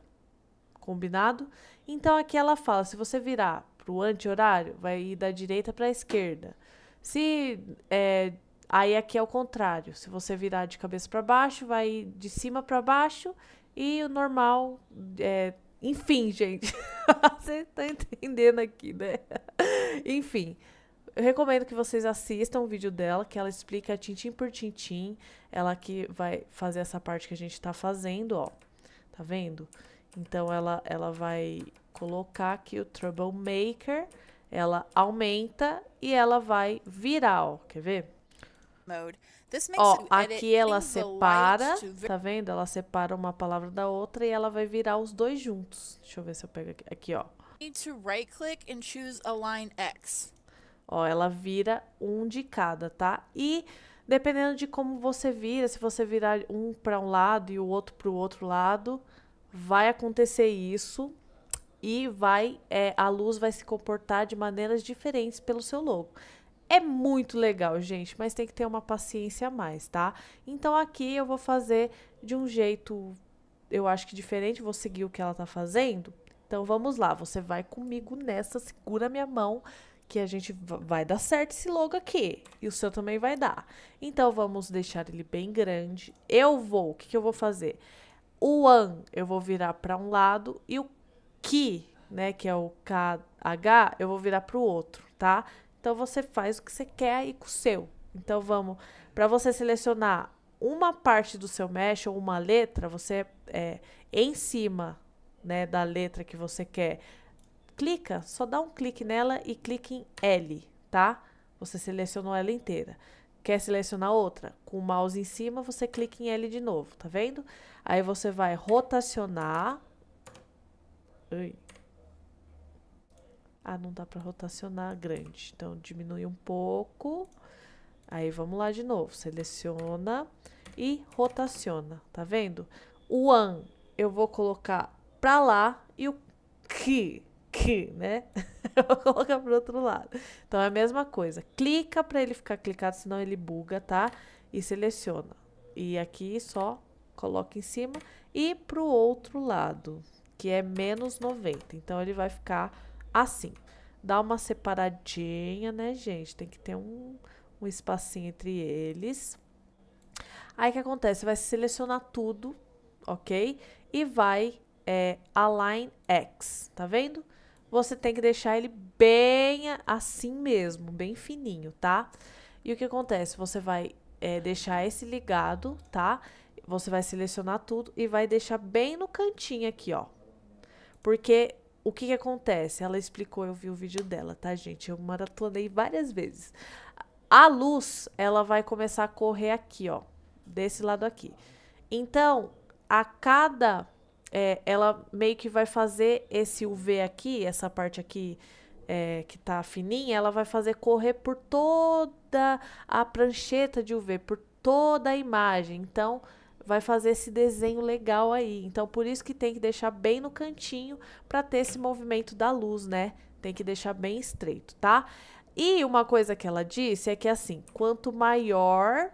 Speaker 1: Combinado? Então aqui ela fala: se você virar para o anti-horário, vai ir da direita para a esquerda. Se é, aí aqui é o contrário. Se você virar de cabeça para baixo, vai de cima para baixo e o normal é, enfim, gente. [laughs] você tá entendendo aqui, né? enfim, eu recomendo que vocês assistam o vídeo dela, que ela explica tintim por tintim, ela que vai fazer essa parte que a gente tá fazendo, ó. Tá vendo? Então ela, ela vai colocar aqui o troublemaker, ela aumenta e ela vai ó, Quer ver? Ó, aqui ela separa, tá vendo? Ela separa uma palavra da outra e ela vai virar os dois juntos. Deixa eu ver se eu pego aqui. Aqui, ó. Ó, ela vira um de cada, tá? E dependendo de como você vira, se você virar um para um lado e o outro para o outro lado, vai acontecer isso e vai é, a luz vai se comportar de maneiras diferentes pelo seu logo. É muito legal, gente, mas tem que ter uma paciência a mais, tá? Então aqui eu vou fazer de um jeito, eu acho que diferente, vou seguir o que ela tá fazendo. Então vamos lá, você vai comigo nessa, segura minha mão, que a gente vai dar certo esse logo aqui. E o seu também vai dar. Então vamos deixar ele bem grande. Eu vou, o que, que eu vou fazer? Eu vou fazer o an eu vou virar para um lado e o ki, né, que é o KH, eu vou virar para o outro, tá? Então você faz o que você quer aí com o seu. Então vamos, para você selecionar uma parte do seu mesh ou uma letra, você é em cima, né, da letra que você quer, clica, só dá um clique nela e clique em L, tá? Você selecionou ela inteira. Quer selecionar outra? Com o mouse em cima, você clica em L de novo, tá vendo? Aí você vai rotacionar. Ah, não dá pra rotacionar grande. Então, diminui um pouco. Aí, vamos lá de novo. Seleciona e rotaciona, tá vendo? O an eu vou colocar pra lá e o que que, né? [laughs] vou colocar pro outro lado. Então é a mesma coisa. Clica para ele ficar clicado, senão ele buga, tá? E seleciona. E aqui só coloca em cima e pro outro lado, que é menos 90. Então ele vai ficar assim. Dá uma separadinha, né, gente? Tem que ter um, um espacinho entre eles. Aí o que acontece? vai selecionar tudo, ok? E vai é, Align X, tá vendo? você tem que deixar ele bem assim mesmo, bem fininho, tá? E o que acontece? Você vai é, deixar esse ligado, tá? Você vai selecionar tudo e vai deixar bem no cantinho aqui, ó. Porque o que, que acontece? Ela explicou, eu vi o vídeo dela, tá, gente? Eu maratonei várias vezes. A luz, ela vai começar a correr aqui, ó. Desse lado aqui. Então, a cada é, ela meio que vai fazer esse UV aqui, essa parte aqui é, que tá fininha, ela vai fazer correr por toda a prancheta de UV, por toda a imagem. Então, vai fazer esse desenho legal aí. Então, por isso que tem que deixar bem no cantinho para ter esse movimento da luz, né? Tem que deixar bem estreito, tá? E uma coisa que ela disse é que assim, quanto maior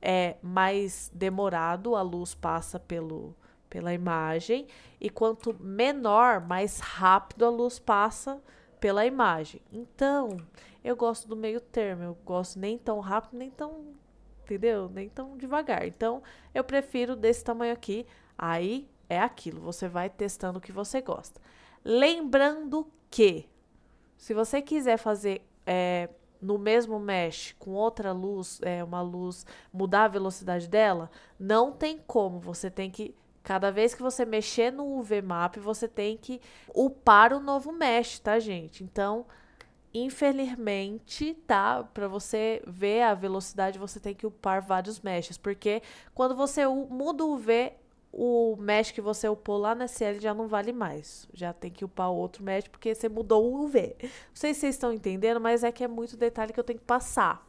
Speaker 1: é, mais demorado a luz passa pelo pela imagem, e quanto menor, mais rápido a luz passa pela imagem. Então, eu gosto do meio termo, eu gosto nem tão rápido, nem tão, entendeu? Nem tão devagar. Então, eu prefiro desse tamanho aqui. Aí é aquilo, você vai testando o que você gosta. Lembrando que se você quiser fazer é, no mesmo mesh com outra luz, é, uma luz, mudar a velocidade dela, não tem como. Você tem que Cada vez que você mexer no Map, você tem que upar o novo mesh, tá, gente? Então, infelizmente, tá? Para você ver a velocidade, você tem que upar vários meshes, porque quando você muda o UV, o mesh que você upou lá na SL já não vale mais. Já tem que upar outro mesh porque você mudou o UV. Não sei se vocês estão entendendo, mas é que é muito detalhe que eu tenho que passar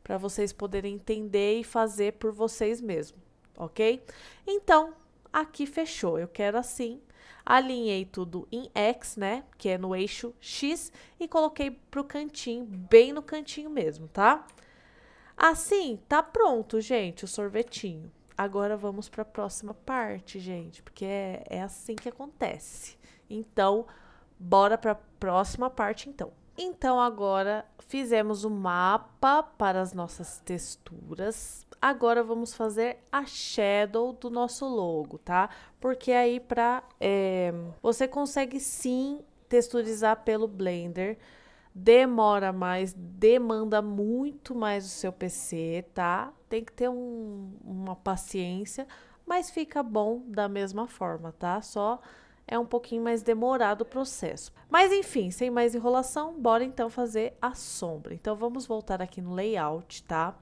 Speaker 1: para vocês poderem entender e fazer por vocês mesmos, ok? Então, Aqui fechou, eu quero assim. Alinhei tudo em X, né, que é no eixo X, e coloquei pro cantinho, bem no cantinho mesmo, tá? Assim, tá pronto, gente, o sorvetinho. Agora vamos para a próxima parte, gente, porque é, é assim que acontece. Então, bora para a próxima parte, então. Então agora fizemos o mapa para as nossas texturas. Agora vamos fazer a shadow do nosso logo, tá? Porque aí para é, você consegue sim texturizar pelo Blender. Demora mais, demanda muito mais o seu PC, tá? Tem que ter um, uma paciência, mas fica bom da mesma forma, tá? Só é um pouquinho mais demorado o processo. Mas enfim, sem mais enrolação, bora então fazer a sombra. Então vamos voltar aqui no layout, tá?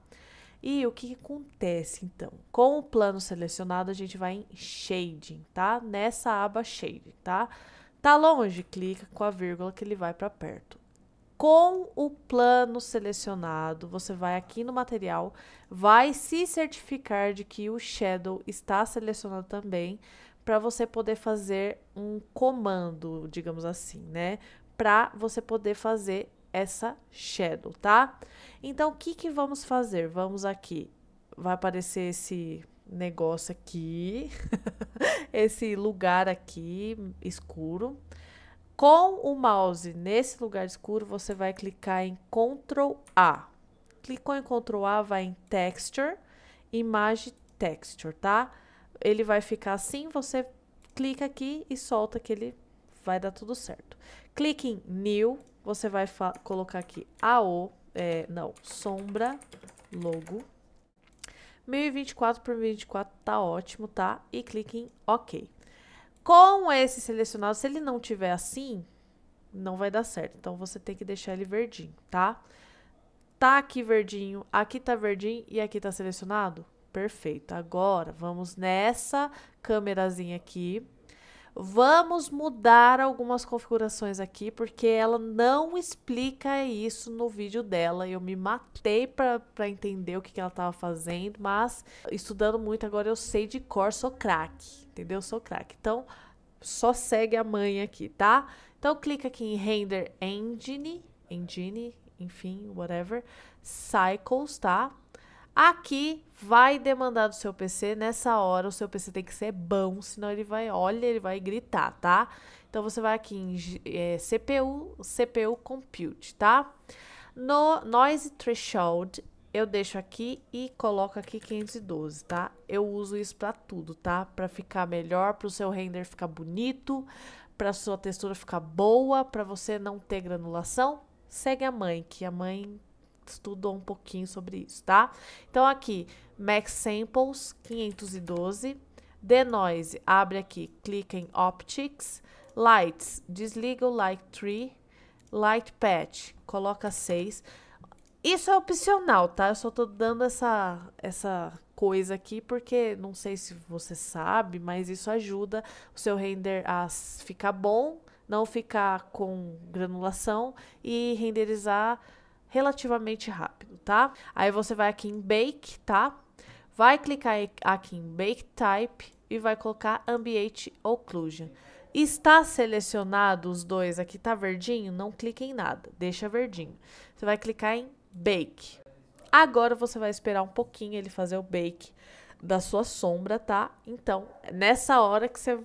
Speaker 1: E o que acontece então? Com o plano selecionado, a gente vai em shading, tá? Nessa aba shading, tá? Tá longe, clica com a vírgula que ele vai para perto. Com o plano selecionado, você vai aqui no material, vai se certificar de que o shadow está selecionado também para você poder fazer um comando, digamos assim, né? Para você poder fazer essa shadow, tá? Então, o que, que vamos fazer? Vamos aqui. Vai aparecer esse negócio aqui, [laughs] esse lugar aqui escuro. Com o mouse nesse lugar escuro, você vai clicar em Ctrl A. Clicou em Ctrl A, vai em Texture, Image Texture, tá? ele vai ficar assim, você clica aqui e solta que ele vai dar tudo certo. Clique em New, você vai colocar aqui AO, é, não, sombra, logo. 1024 por 1024 tá ótimo, tá? E clique em OK. Com esse selecionado, se ele não tiver assim, não vai dar certo. Então, você tem que deixar ele verdinho, tá? Tá aqui verdinho, aqui tá verdinho e aqui tá selecionado? Perfeito. Agora vamos nessa câmerazinha aqui. Vamos mudar algumas configurações aqui, porque ela não explica isso no vídeo dela. Eu me matei para entender o que, que ela estava fazendo, mas estudando muito agora eu sei de cor, sou craque, entendeu? Sou craque. Então, só segue a mãe aqui, tá? Então, clica aqui em Render Engine, Engine, enfim, whatever, Cycles, tá? Aqui vai demandar do seu PC, nessa hora o seu PC tem que ser bom, senão ele vai, olha, ele vai gritar, tá? Então você vai aqui em é, CPU, CPU Compute, tá? No Noise Threshold, eu deixo aqui e coloco aqui 512, tá? Eu uso isso para tudo, tá? Para ficar melhor, para o seu render ficar bonito, para sua textura ficar boa, para você não ter granulação. Segue a mãe, que a mãe estudou um pouquinho sobre isso, tá? Então, aqui, Max Samples 512. Denoise, abre aqui, clica em Optics. Lights, desliga o Light Tree. Light Patch, coloca 6. Isso é opcional, tá? Eu só tô dando essa, essa coisa aqui porque não sei se você sabe, mas isso ajuda o seu render a ficar bom, não ficar com granulação e renderizar relativamente rápido, tá? Aí você vai aqui em Bake, tá? Vai clicar aqui em Bake Type e vai colocar Ambiente Occlusion. Está selecionado os dois aqui, tá verdinho? Não clique em nada, deixa verdinho. Você vai clicar em Bake. Agora você vai esperar um pouquinho ele fazer o bake da sua sombra, tá? Então, nessa hora que você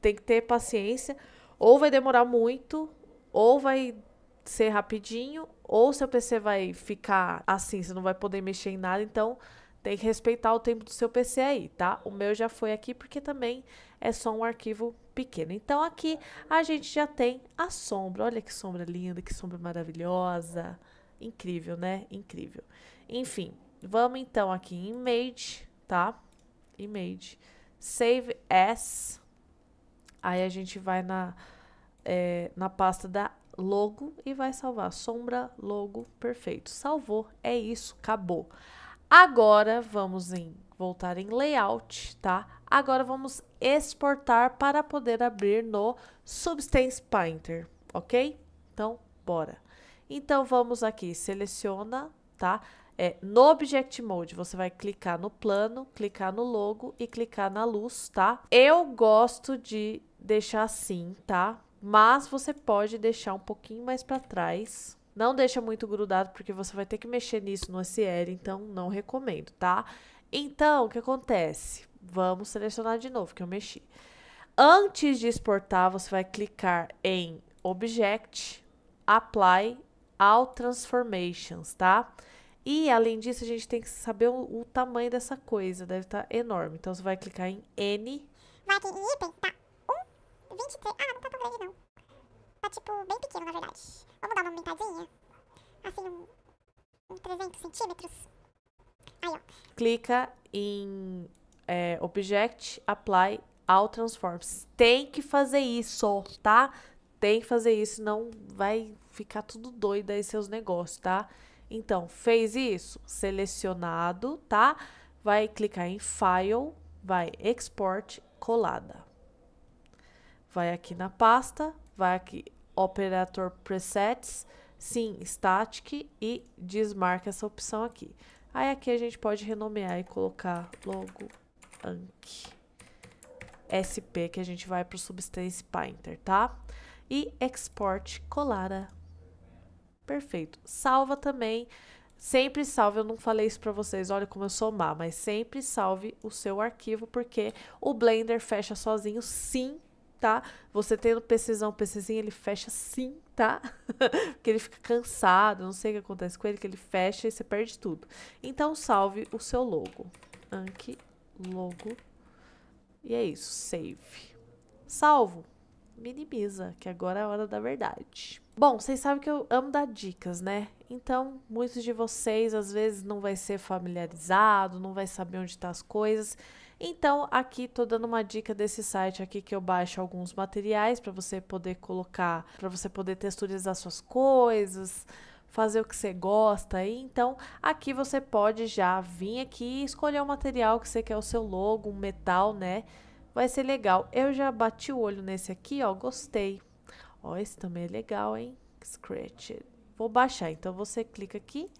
Speaker 1: tem que ter paciência, ou vai demorar muito, ou vai ser rapidinho, ou seu PC vai ficar assim, você não vai poder mexer em nada, então tem que respeitar o tempo do seu PC aí, tá? O meu já foi aqui porque também é só um arquivo pequeno. Então aqui a gente já tem a sombra. Olha que sombra linda, que sombra maravilhosa. Incrível, né? Incrível. Enfim, vamos então aqui em Image, tá? Image. Save As. Aí a gente vai na, é, na pasta da logo e vai salvar. Sombra, logo, perfeito. Salvou, é isso, acabou. Agora vamos em voltar em layout, tá? Agora vamos exportar para poder abrir no Substance Painter, ok? Então, bora. Então, vamos aqui, seleciona, tá? É, no Object Mode, você vai clicar no plano, clicar no logo e clicar na luz, tá? Eu gosto de deixar assim, tá? Mas você pode deixar um pouquinho mais para trás. Não deixa muito grudado, porque você vai ter que mexer nisso no SL, então não recomendo, tá? Então, o que acontece? Vamos selecionar de novo, que eu mexi. Antes de exportar, você vai clicar em Object, Apply, All Transformations, tá? E, além disso, a gente tem que saber o, o tamanho dessa coisa, deve estar tá enorme. Então, você vai clicar em N. Vai ter item, tá? 23. Ah, não tá tão grande não. Tá tipo bem pequeno, na verdade. Vamos dar uma aumentadinha? Assim, um, um 300 centímetros. Aí, ó. Clica em é, Object, Apply, All Transforms. Tem que fazer isso, tá? Tem que fazer isso, senão vai ficar tudo doido aí seus negócios, tá? Então, fez isso, selecionado, tá? Vai clicar em File, vai Export, colada. Vai aqui na pasta, vai aqui Operator Presets, Sim Static e desmarca essa opção aqui. Aí aqui a gente pode renomear e colocar logo Anki. SP que a gente vai para o Substance Painter, tá? E Export Colara. Perfeito. Salva também. Sempre salve, eu não falei isso para vocês, olha como eu sou má, mas sempre salve o seu arquivo, porque o Blender fecha sozinho, sim, tá? Você tendo PCzão, PCzinho, ele fecha sim, tá? [laughs] Porque ele fica cansado, não sei o que acontece com ele, que ele fecha e você perde tudo. Então, salve o seu logo. Anki, logo. E é isso, save. Salvo. Minimiza, que agora é a hora da verdade. Bom, vocês sabem que eu amo dar dicas, né? Então, muitos de vocês às vezes não vai ser familiarizado, não vai saber onde tá as coisas. Então, aqui tô dando uma dica desse site aqui que eu baixo alguns materiais para você poder colocar, para você poder texturizar suas coisas, fazer o que você gosta. E então, aqui você pode já vir aqui e escolher o material que você quer o seu logo, um metal, né? Vai ser legal. Eu já bati o olho nesse aqui, ó, gostei. Ó, esse também é legal, hein? Scratch. Vou baixar. Então você clica aqui,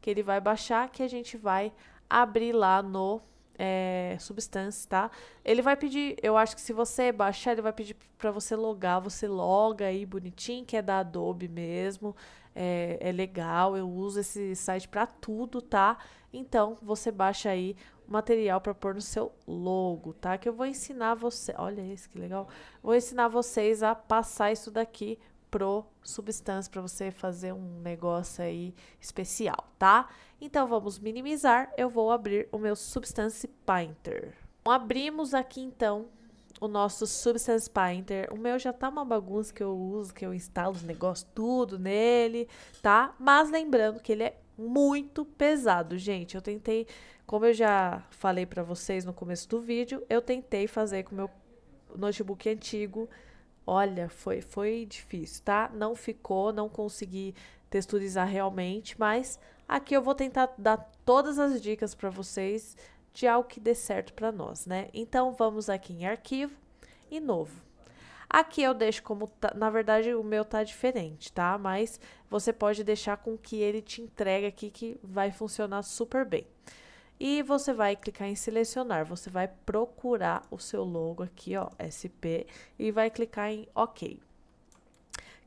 Speaker 1: que ele vai baixar, que a gente vai abrir lá no é, substância, tá? Ele vai pedir, eu acho que se você baixar, ele vai pedir para você logar, você loga aí bonitinho, que é da Adobe mesmo, é, é legal, eu uso esse site para tudo, tá? Então, você baixa aí o material para pôr no seu logo, tá? Que eu vou ensinar você, olha esse que legal, vou ensinar vocês a passar isso daqui pro substância para você fazer um negócio aí especial, tá? Então vamos minimizar, eu vou abrir o meu Substance Painter. abrimos aqui então o nosso Substance Painter. O meu já tá uma bagunça que eu uso, que eu instalo os negócios tudo nele, tá? Mas lembrando que ele é muito pesado, gente. Eu tentei, como eu já falei para vocês no começo do vídeo, eu tentei fazer com o meu notebook antigo, Olha, foi, foi difícil, tá? Não ficou, não consegui texturizar realmente, mas aqui eu vou tentar dar todas as dicas para vocês de algo que dê certo para nós, né? Então vamos aqui em arquivo e novo. Aqui eu deixo como tá, na verdade o meu tá diferente, tá? Mas você pode deixar com que ele te entregue aqui que vai funcionar super bem. E você vai clicar em selecionar, você vai procurar o seu logo aqui, ó, SP, e vai clicar em OK.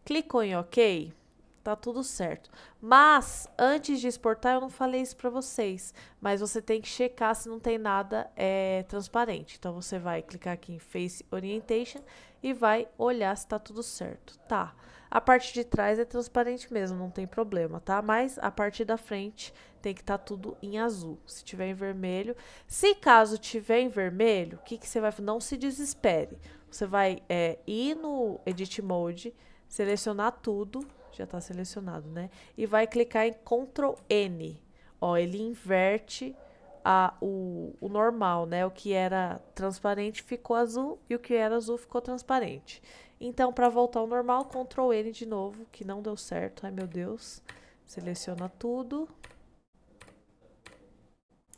Speaker 1: Clicou em OK, tá tudo certo. Mas, antes de exportar, eu não falei isso para vocês, mas você tem que checar se não tem nada é, transparente. Então, você vai clicar aqui em Face Orientation e vai olhar se tá tudo certo. Tá. A parte de trás é transparente mesmo, não tem problema, tá? Mas a parte da frente tem que estar tá tudo em azul. Se tiver em vermelho, se caso tiver em vermelho, o que, que você vai Não se desespere. Você vai é, ir no Edit Mode, selecionar tudo, já está selecionado, né? E vai clicar em Ctrl N. Ó, ele inverte a, o, o normal, né? O que era transparente ficou azul e o que era azul ficou transparente. Então, para voltar ao normal, Ctrl N de novo, que não deu certo. Ai, meu Deus. Seleciona tudo.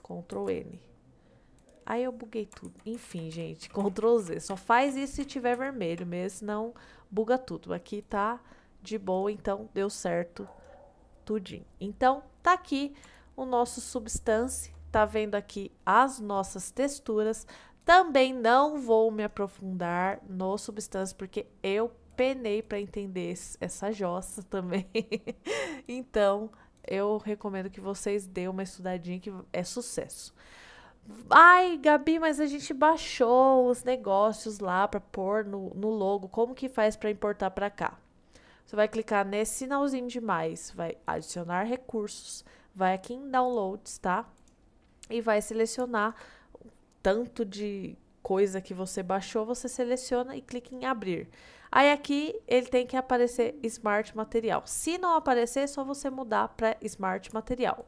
Speaker 1: Ctrl N. Aí eu buguei tudo. Enfim, gente, [laughs] Ctrl Z. Só faz isso se tiver vermelho mesmo, senão buga tudo. Aqui tá de boa, então deu certo tudinho. Então, tá aqui o nosso Substance tá vendo aqui as nossas texturas. Também não vou me aprofundar no substância, porque eu penei para entender essa jossa [laughs] também. então, eu recomendo que vocês dêem uma estudadinha que é sucesso. Ai, Gabi, mas a gente baixou os negócios lá para pôr no, no logo. Como que faz para importar para cá? Você vai clicar nesse sinalzinho de mais, vai adicionar recursos, vai aqui em downloads, tá? e vai selecionar o tanto de coisa que você baixou, você seleciona e clica em abrir. Aí aqui ele tem que aparecer Smart Material. Se não aparecer, é só você mudar para Smart Material.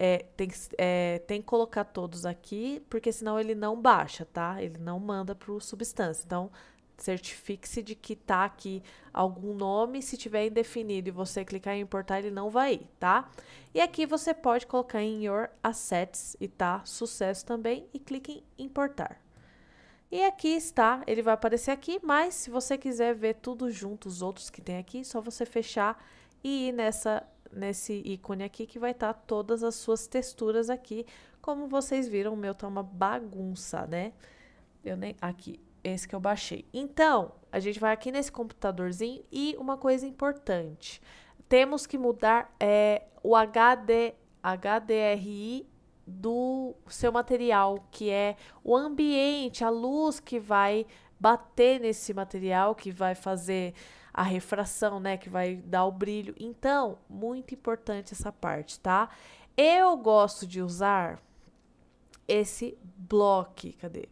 Speaker 1: É, tem, é, tem que colocar todos aqui, porque senão ele não baixa, tá? Ele não manda para o Substância. Então, Certifique-se de que tá aqui algum nome, se tiver indefinido e você clicar em importar, ele não vai ir, tá? E aqui você pode colocar em Your Assets e tá sucesso também e clique em importar. E aqui está, ele vai aparecer aqui, mas se você quiser ver tudo junto, os outros que tem aqui, só você fechar e ir nessa, nesse ícone aqui que vai estar tá todas as suas texturas aqui. Como vocês viram, o meu tá uma bagunça, né? Eu nem... Aqui, esse que eu baixei. Então, a gente vai aqui nesse computadorzinho e uma coisa importante. Temos que mudar é, o HD, HDRI do seu material, que é o ambiente, a luz que vai bater nesse material, que vai fazer a refração, né, que vai dar o brilho. Então, muito importante essa parte, tá? Eu gosto de usar esse bloco, cadê?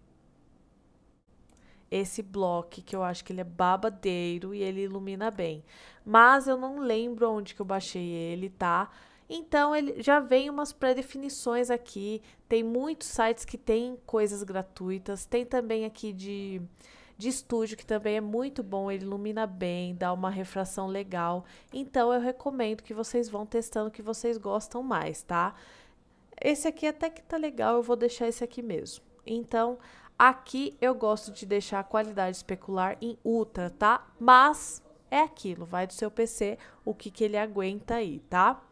Speaker 1: esse bloco que eu acho que ele é babadeiro e ele ilumina bem. Mas eu não lembro onde que eu baixei ele, tá? Então ele já vem umas pré-definições aqui. Tem muitos sites que tem coisas gratuitas. Tem também aqui de de estúdio, que também é muito bom, ele ilumina bem, dá uma refração legal. Então eu recomendo que vocês vão testando o que vocês gostam mais, tá? Esse aqui até que tá legal, eu vou deixar esse aqui mesmo. Então, Aqui eu gosto de deixar a qualidade especular em ultra, tá? Mas é aquilo, vai do seu PC o que, que ele aguenta aí, tá?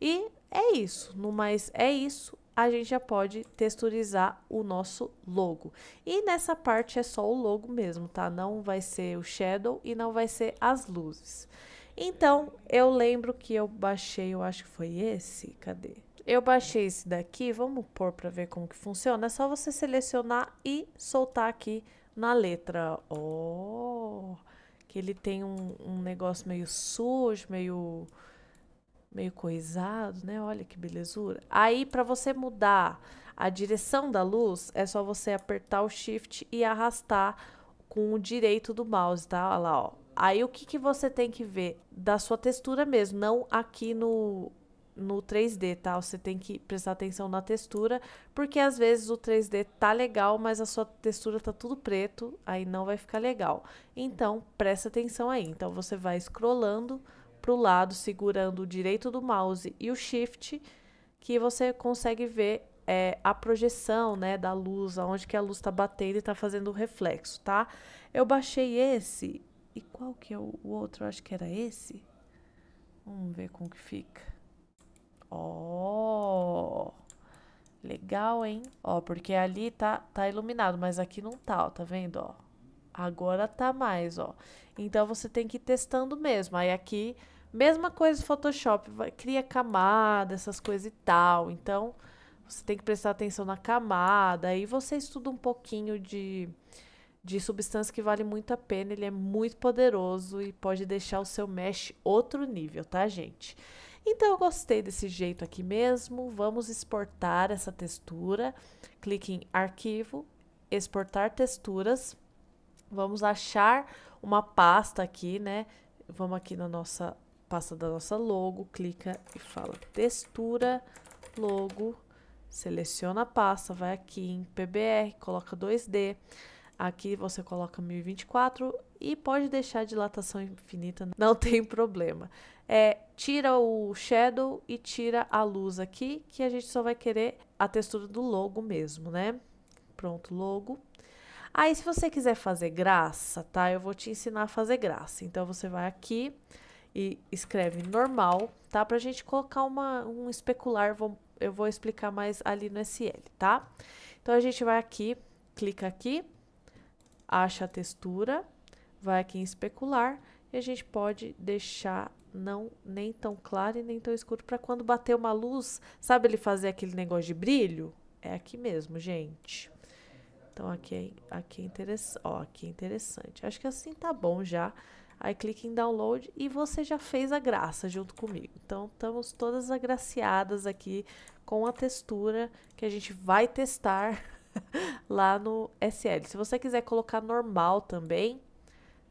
Speaker 1: E é isso, no mais é isso, a gente já pode texturizar o nosso logo. E nessa parte é só o logo mesmo, tá? Não vai ser o shadow e não vai ser as luzes. Então, eu lembro que eu baixei, eu acho que foi esse, cadê? Eu baixei esse daqui, vamos pôr para ver como que funciona. É só você selecionar e soltar aqui na letra. Oh, que ele tem um, um negócio meio sujo, meio meio coisado, né? Olha que belezura. Aí para você mudar a direção da luz, é só você apertar o shift e arrastar com o direito do mouse, tá? Olha lá, ó. Aí o que, que você tem que ver da sua textura mesmo, não aqui no no 3D, tá? Você tem que prestar atenção na textura, porque às vezes o 3D tá legal, mas a sua textura tá tudo preto, aí não vai ficar legal. Então, presta atenção aí. Então, você vai scrollando pro lado, segurando o direito do mouse e o shift, que você consegue ver é, a projeção, né, da luz, aonde que a luz tá batendo e tá fazendo o reflexo, tá? Eu baixei esse, e qual que é o outro? Eu acho que era esse. Vamos ver como que fica. Ó, oh, legal, hein? Ó, oh, porque ali tá, tá iluminado, mas aqui não tá, ó, tá vendo, ó? Agora tá mais, ó. Então você tem que ir testando mesmo. Aí aqui, mesma coisa do Photoshop, vai, cria camada, essas coisas e tal. Então você tem que prestar atenção na camada. Aí você estuda um pouquinho de, de substância que vale muito a pena. Ele é muito poderoso e pode deixar o seu mesh outro nível, tá, gente? Então eu gostei desse jeito aqui mesmo. Vamos exportar essa textura. Clique em arquivo, exportar texturas. Vamos achar uma pasta aqui, né? Vamos aqui na nossa pasta da nossa logo, clica e fala textura, logo, seleciona a pasta, vai aqui em PBR, coloca 2D. Aqui você coloca 1024 e pode deixar dilatação infinita, não [laughs] tem problema. É, tira o shadow e tira a luz aqui, que a gente só vai querer a textura do logo mesmo, né? Pronto, logo. Aí, se você quiser fazer graça, tá? Eu vou te ensinar a fazer graça. Então, você vai aqui e escreve normal, tá? Pra gente colocar uma, um especular, vou, eu vou explicar mais ali no SL, tá? Então, a gente vai aqui, clica aqui, acha a textura, vai aqui em especular e a gente pode deixar não nem tão claro e nem tão escuro para quando bater uma luz, sabe ele fazer aquele negócio de brilho? É aqui mesmo, gente. Então aqui é, aqui é interessante, ó, aqui é interessante. Acho que assim tá bom já. Aí clique em download e você já fez a graça junto comigo. Então estamos todas agraciadas aqui com a textura que a gente vai testar [laughs] lá no SL. Se você quiser colocar normal também,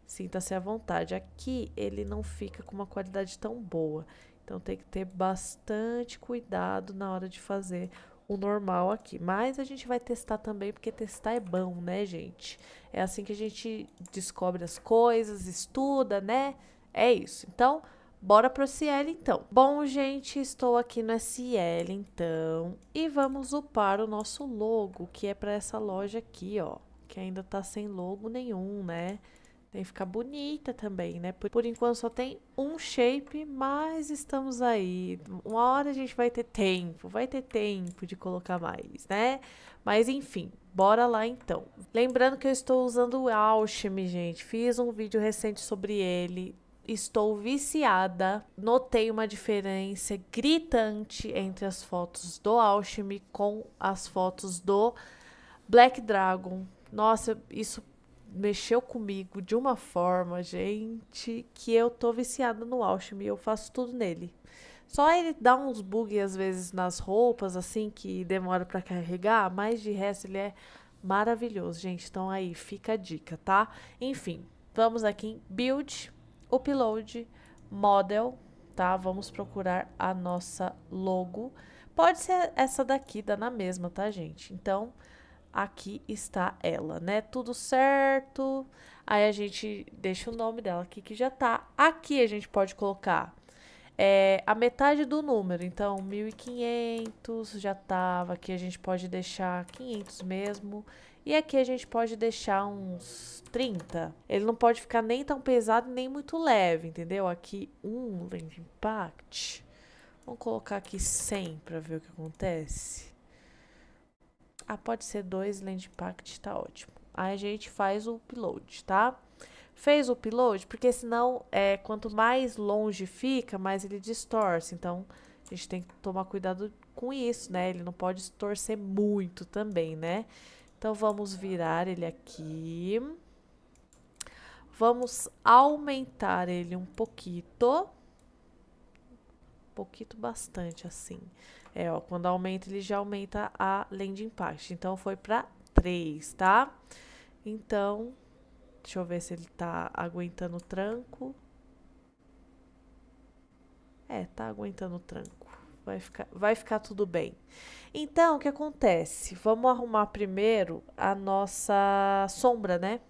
Speaker 1: Sinta-se à vontade. Aqui ele não fica com uma qualidade tão boa. Então tem que ter bastante cuidado na hora de fazer o normal aqui. Mas a gente vai testar também, porque testar é bom, né, gente? É assim que a gente descobre as coisas, estuda, né? É isso. Então, bora pro SL, então. Bom, gente, estou aqui no SL, então. E vamos upar o nosso logo, que é para essa loja aqui, ó. Que ainda tá sem logo nenhum, né? Tem que ficar bonita também, né? Por, por enquanto só tem um shape, mas estamos aí. Uma hora a gente vai ter tempo, vai ter tempo de colocar mais, né? Mas enfim, bora lá então. Lembrando que eu estou usando o Alchemy, gente. Fiz um vídeo recente sobre ele. Estou viciada. Notei uma diferença gritante entre as fotos do Alchemy com as fotos do Black Dragon. Nossa, isso mexeu comigo de uma forma, gente, que eu tô viciada no Alchemy, eu faço tudo nele. Só ele dá uns bugs às vezes nas roupas, assim, que demora para carregar, mas de resto ele é maravilhoso, gente. Então aí fica a dica, tá? Enfim, vamos aqui em Build, Upload, Model, tá? Vamos procurar a nossa logo. Pode ser essa daqui, dá na mesma, tá, gente? Então, aqui está ela, né? Tudo certo. Aí a gente deixa o nome dela aqui que já tá. Aqui a gente pode colocar é, a metade do número. Então, 1.500 já tava. Aqui a gente pode deixar 500 mesmo. E aqui a gente pode deixar uns 30. Ele não pode ficar nem tão pesado, nem muito leve, entendeu? Aqui, um land impact. Vamos colocar aqui 100 para ver o que acontece. Ah, pode ser dois Land Impact, tá ótimo. Aí a gente faz o upload, tá? Fez o upload, porque senão, é, quanto mais longe fica, mais ele distorce. Então, a gente tem que tomar cuidado com isso, né? Ele não pode distorcer muito também, né? Então, vamos virar ele aqui. Vamos aumentar ele um pouquinho. Um pouquinho bastante, Assim. É, ó, quando aumenta, ele já aumenta a landing page. Então, foi para 3, tá? Então, deixa eu ver se ele tá aguentando o tranco. É, tá aguentando o tranco. Vai ficar, vai ficar tudo bem. Então, o que acontece? Vamos arrumar primeiro a nossa sombra, né?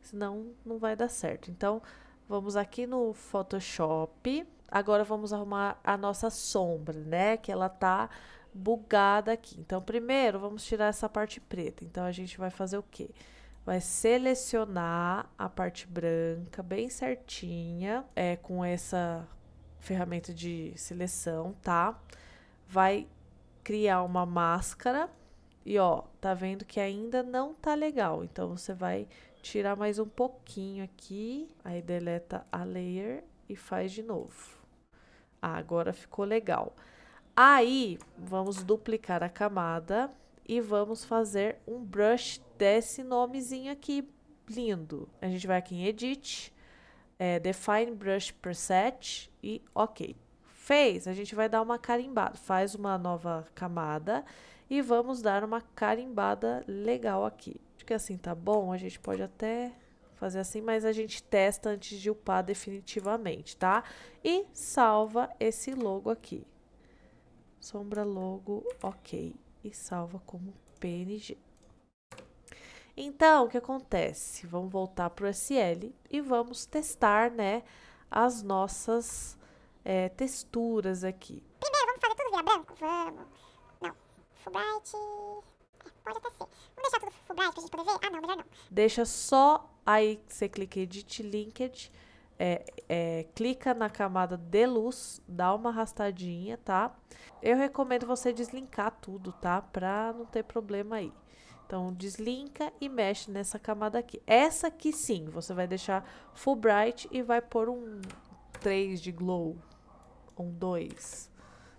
Speaker 1: Senão, não vai dar certo. Então, vamos aqui no Photoshop agora vamos arrumar a nossa sombra, né? Que ela tá bugada aqui. Então, primeiro, vamos tirar essa parte preta. Então, a gente vai fazer o quê? Vai selecionar a parte branca bem certinha, é, com essa ferramenta de seleção, tá? Vai criar uma máscara e, ó, tá vendo que ainda não tá legal. Então, você vai tirar mais um pouquinho aqui, aí deleta a layer e faz de novo. Ah, agora ficou legal. Aí, vamos duplicar a camada e vamos fazer um brush desse nomezinho aqui, lindo. A gente vai aqui em Edit, é, Define Brush Preset e OK. Fez, a gente vai dar uma carimbada, faz uma nova camada e vamos dar uma carimbada legal aqui. Acho que assim tá bom, a gente pode até fazer assim, mas a gente testa antes de upar definitivamente, tá? E salva esse logo aqui. Sombra logo, ok. E salva como PNG. Então, o que acontece? Vamos voltar para o SL e vamos testar, né, as nossas é, texturas aqui. Primeiro, vamos fazer tudo virar branco? Vamos. Não. Fulbright... É, pode até ser. Vamos deixar tudo Fulbright a gente poder ver? Ah, não, melhor não. Deixa só Aí você clica em Edit Linked, é, é, clica na camada de luz, dá uma arrastadinha, tá? Eu recomendo você deslinkar tudo, tá? Pra não ter problema aí. Então, deslinca e mexe nessa camada aqui. Essa aqui sim, você vai deixar full bright e vai pôr um 3 de glow. Um 2.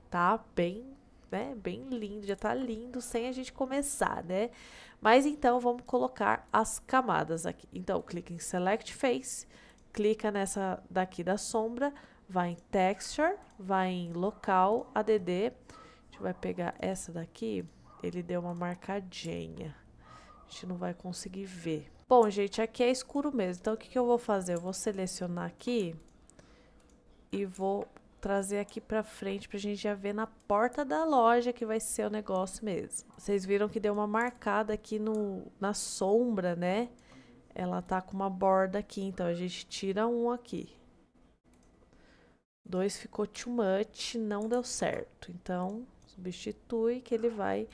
Speaker 1: Tá? Bem, né? Bem lindo, já tá lindo sem a gente começar, né? Mas então vamos colocar as camadas aqui. Então clica em Select Face, clica nessa daqui da sombra, vai em Texture, vai em Local, ADD. A gente vai pegar essa daqui, ele deu uma marcadinha. A gente não vai conseguir ver. Bom, gente, aqui é escuro mesmo, então o que, que eu vou fazer? Eu vou selecionar aqui e vou trazer aqui pra frente pra gente já ver na porta da loja que vai ser o negócio mesmo. Vocês viram que deu uma marcada aqui no, na sombra, né? Ela tá com uma borda aqui, então a gente tira um aqui. Dois ficou too much, não deu certo. Então, substitui que ele vai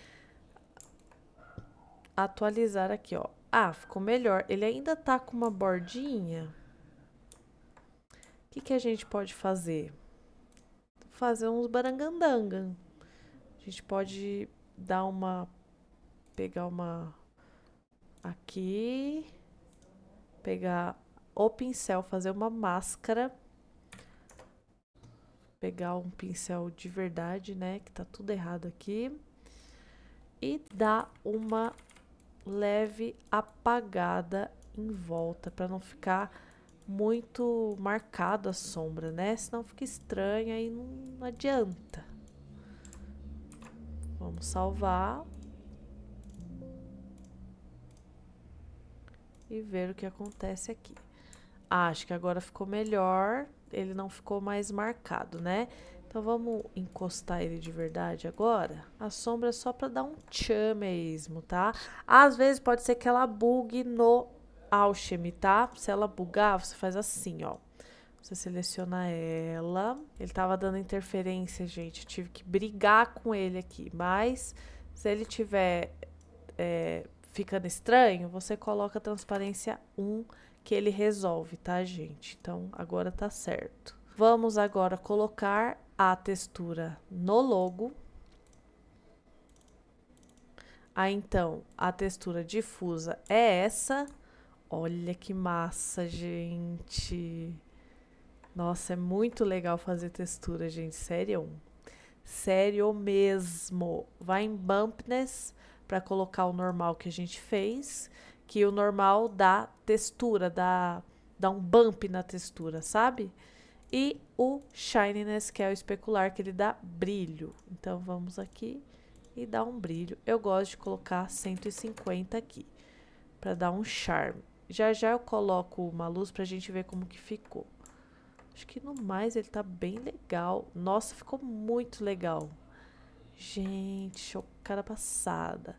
Speaker 1: atualizar aqui, ó. Ah, ficou melhor. Ele ainda tá com uma bordinha. O que, que a gente pode fazer? fazer uns barangandanga. A gente pode dar uma. pegar uma. aqui. pegar o pincel, fazer uma máscara. Pegar um pincel de verdade, né? Que tá tudo errado aqui. E dar uma leve apagada em volta, para não ficar muito marcado a sombra, né? Senão fica estranha e não adianta. Vamos salvar. E ver o que acontece aqui. Ah, acho que agora ficou melhor. Ele não ficou mais marcado, né? Então vamos encostar ele de verdade agora. A sombra é só para dar um tchan mesmo, tá? Às vezes pode ser que ela bugue no Alchemy, tá? Se ela bugar, você faz assim, ó. Você seleciona ela. Ele tava dando interferência, gente. Eu tive que brigar com ele aqui. Mas se ele tiver é, ficando estranho, você coloca a transparência 1 que ele resolve, tá, gente? Então agora tá certo. Vamos agora colocar a textura no logo. Aí então, a textura difusa é essa. Olha que massa, gente. Nossa, é muito legal fazer textura, gente. Sério. Sério mesmo. Vai em bumpness para colocar o normal que a gente fez, que o normal dá textura, dá, dá um bump na textura, sabe? E o shininess, que é o especular, que ele dá brilho. Então vamos aqui e dá um brilho. Eu gosto de colocar 150 aqui, para dar um charme. Já já eu coloco uma luz pra gente ver como que ficou. Acho que no mais ele tá bem legal. Nossa, ficou muito legal. Gente, chocada passada.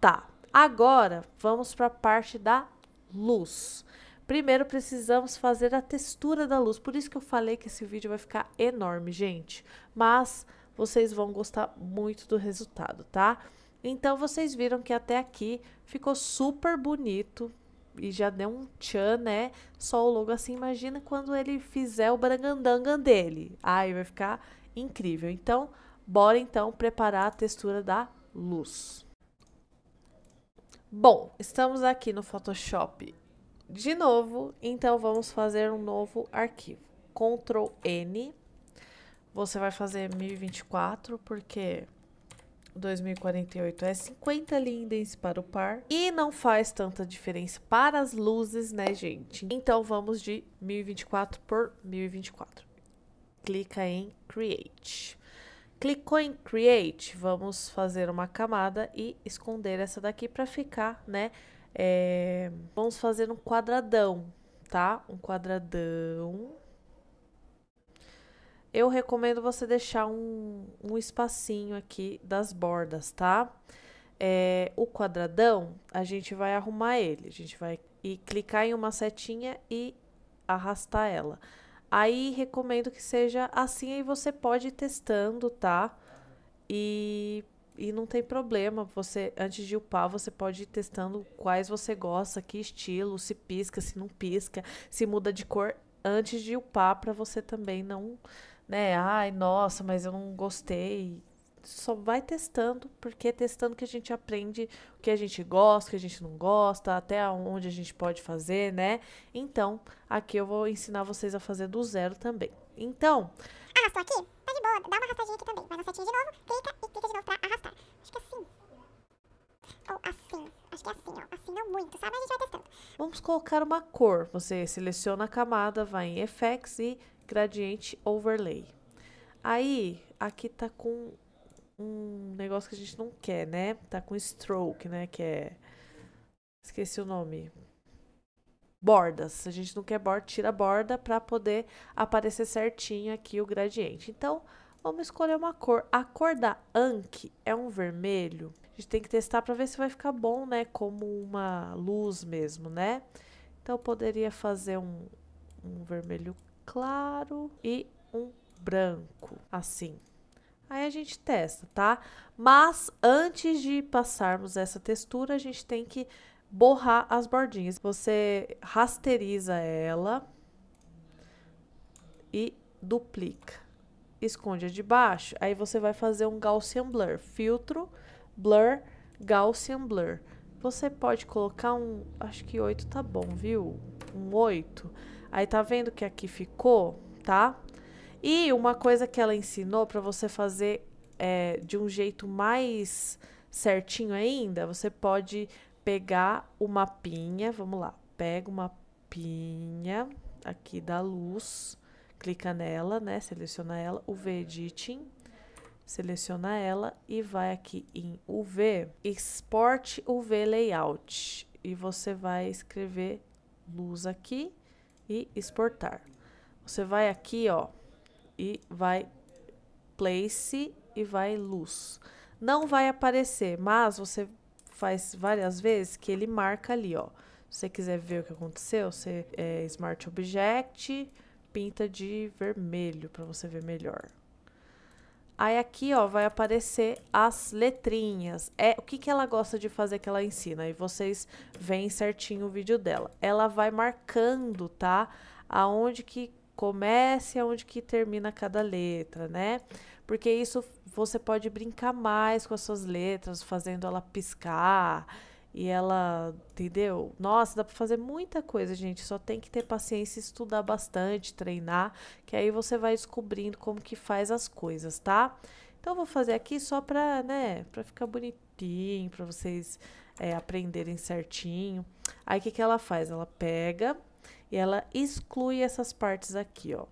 Speaker 1: Tá, agora vamos para a parte da luz. Primeiro precisamos fazer a textura da luz. Por isso que eu falei que esse vídeo vai ficar enorme, gente. Mas vocês vão gostar muito do resultado, tá? Então vocês viram que até aqui ficou super bonito, e já deu um tchan, né? Só o logo assim. Imagina quando ele fizer o bragandangan dele. Aí vai ficar incrível. Então, bora então preparar a textura da luz. Bom, estamos aqui no Photoshop de novo, então vamos fazer um novo arquivo. Ctrl N, você vai fazer 1024, porque 2048 é 50 lindens para o par e não faz tanta diferença para as luzes, né, gente? Então vamos de 1024 por 1024. Clica em Create. Clicou em Create, vamos fazer uma camada e esconder essa daqui para ficar, né? É... Vamos fazer um quadradão, tá? Um quadradão eu recomendo você deixar um, um espacinho aqui das bordas, tá? É, o quadradão, a gente vai arrumar ele. A gente vai e clicar em uma setinha e arrastar ela. Aí recomendo que seja assim, aí você pode ir testando, tá? E, e não tem problema, você antes de upar, você pode ir testando quais você gosta, que estilo, se pisca, se não pisca, se muda de cor antes de upar para você também não né? Ai, nossa, mas eu não gostei. Só vai testando, porque é testando que a gente aprende o que a gente gosta, o que a gente não gosta, até onde a gente pode fazer, né? Então, aqui eu vou ensinar vocês a fazer do zero também. Então, arrastou ah, aqui? Tá de boa, dá uma arrastadinha aqui também. Vai na setinha de novo, clica e clica de novo pra arrastar. Acho que é assim. Ou assim. Acho que é assim, ó. Assim não muito, sabe? A gente vai testando. Vamos colocar uma cor. Você seleciona a camada, vai em effects e gradiente overlay. Aí, aqui tá com um negócio que a gente não quer, né? Tá com stroke, né? Que é... Esqueci o nome. Bordas. a gente não quer borda, tira borda para poder aparecer certinho aqui o gradiente. Então, vamos escolher uma cor. A cor da Anki é um vermelho. A gente tem que testar para ver se vai ficar bom, né? Como uma luz mesmo, né? Então, eu poderia fazer um, um vermelho claro e um branco, assim. Aí a gente testa, tá? Mas antes de passarmos essa textura, a gente tem que borrar as bordinhas. Você rasteriza ela e duplica. Esconde a de baixo, aí você vai fazer um Gaussian Blur. Filtro, Blur, Gaussian Blur. Você pode colocar um, acho que 8 tá bom, viu? Um 8. Aí tá vendo que aqui ficou, tá? E uma coisa que ela ensinou para você fazer é, de um jeito mais certinho ainda, você pode pegar o mapinha, vamos lá, pega uma mapinha aqui da luz, clica nela, né, seleciona ela, o V Editing, seleciona ela e vai aqui em UV, Export UV Layout, e você vai escrever luz aqui, e exportar. Você vai aqui, ó, e vai place e vai luz. Não vai aparecer, mas você faz várias vezes que ele marca ali, ó. Se você quiser ver o que aconteceu, você é Smart Object, pinta de vermelho para você ver melhor. Aí aqui, ó, vai aparecer as letrinhas. É o que, que ela gosta de fazer que ela ensina. E vocês veem certinho o vídeo dela. Ela vai marcando, tá? Aonde que começa e aonde que termina cada letra, né? Porque isso você pode brincar mais com as suas letras, fazendo ela piscar e ela, entendeu? Nossa, dá para fazer muita coisa, gente. Só tem que ter paciência, estudar bastante, treinar, que aí você vai descobrindo como que faz as coisas, tá? Então eu vou fazer aqui só para, né, para ficar bonitinho, para vocês é, aprenderem certinho. Aí o que que ela faz? Ela pega e ela exclui essas partes aqui, ó.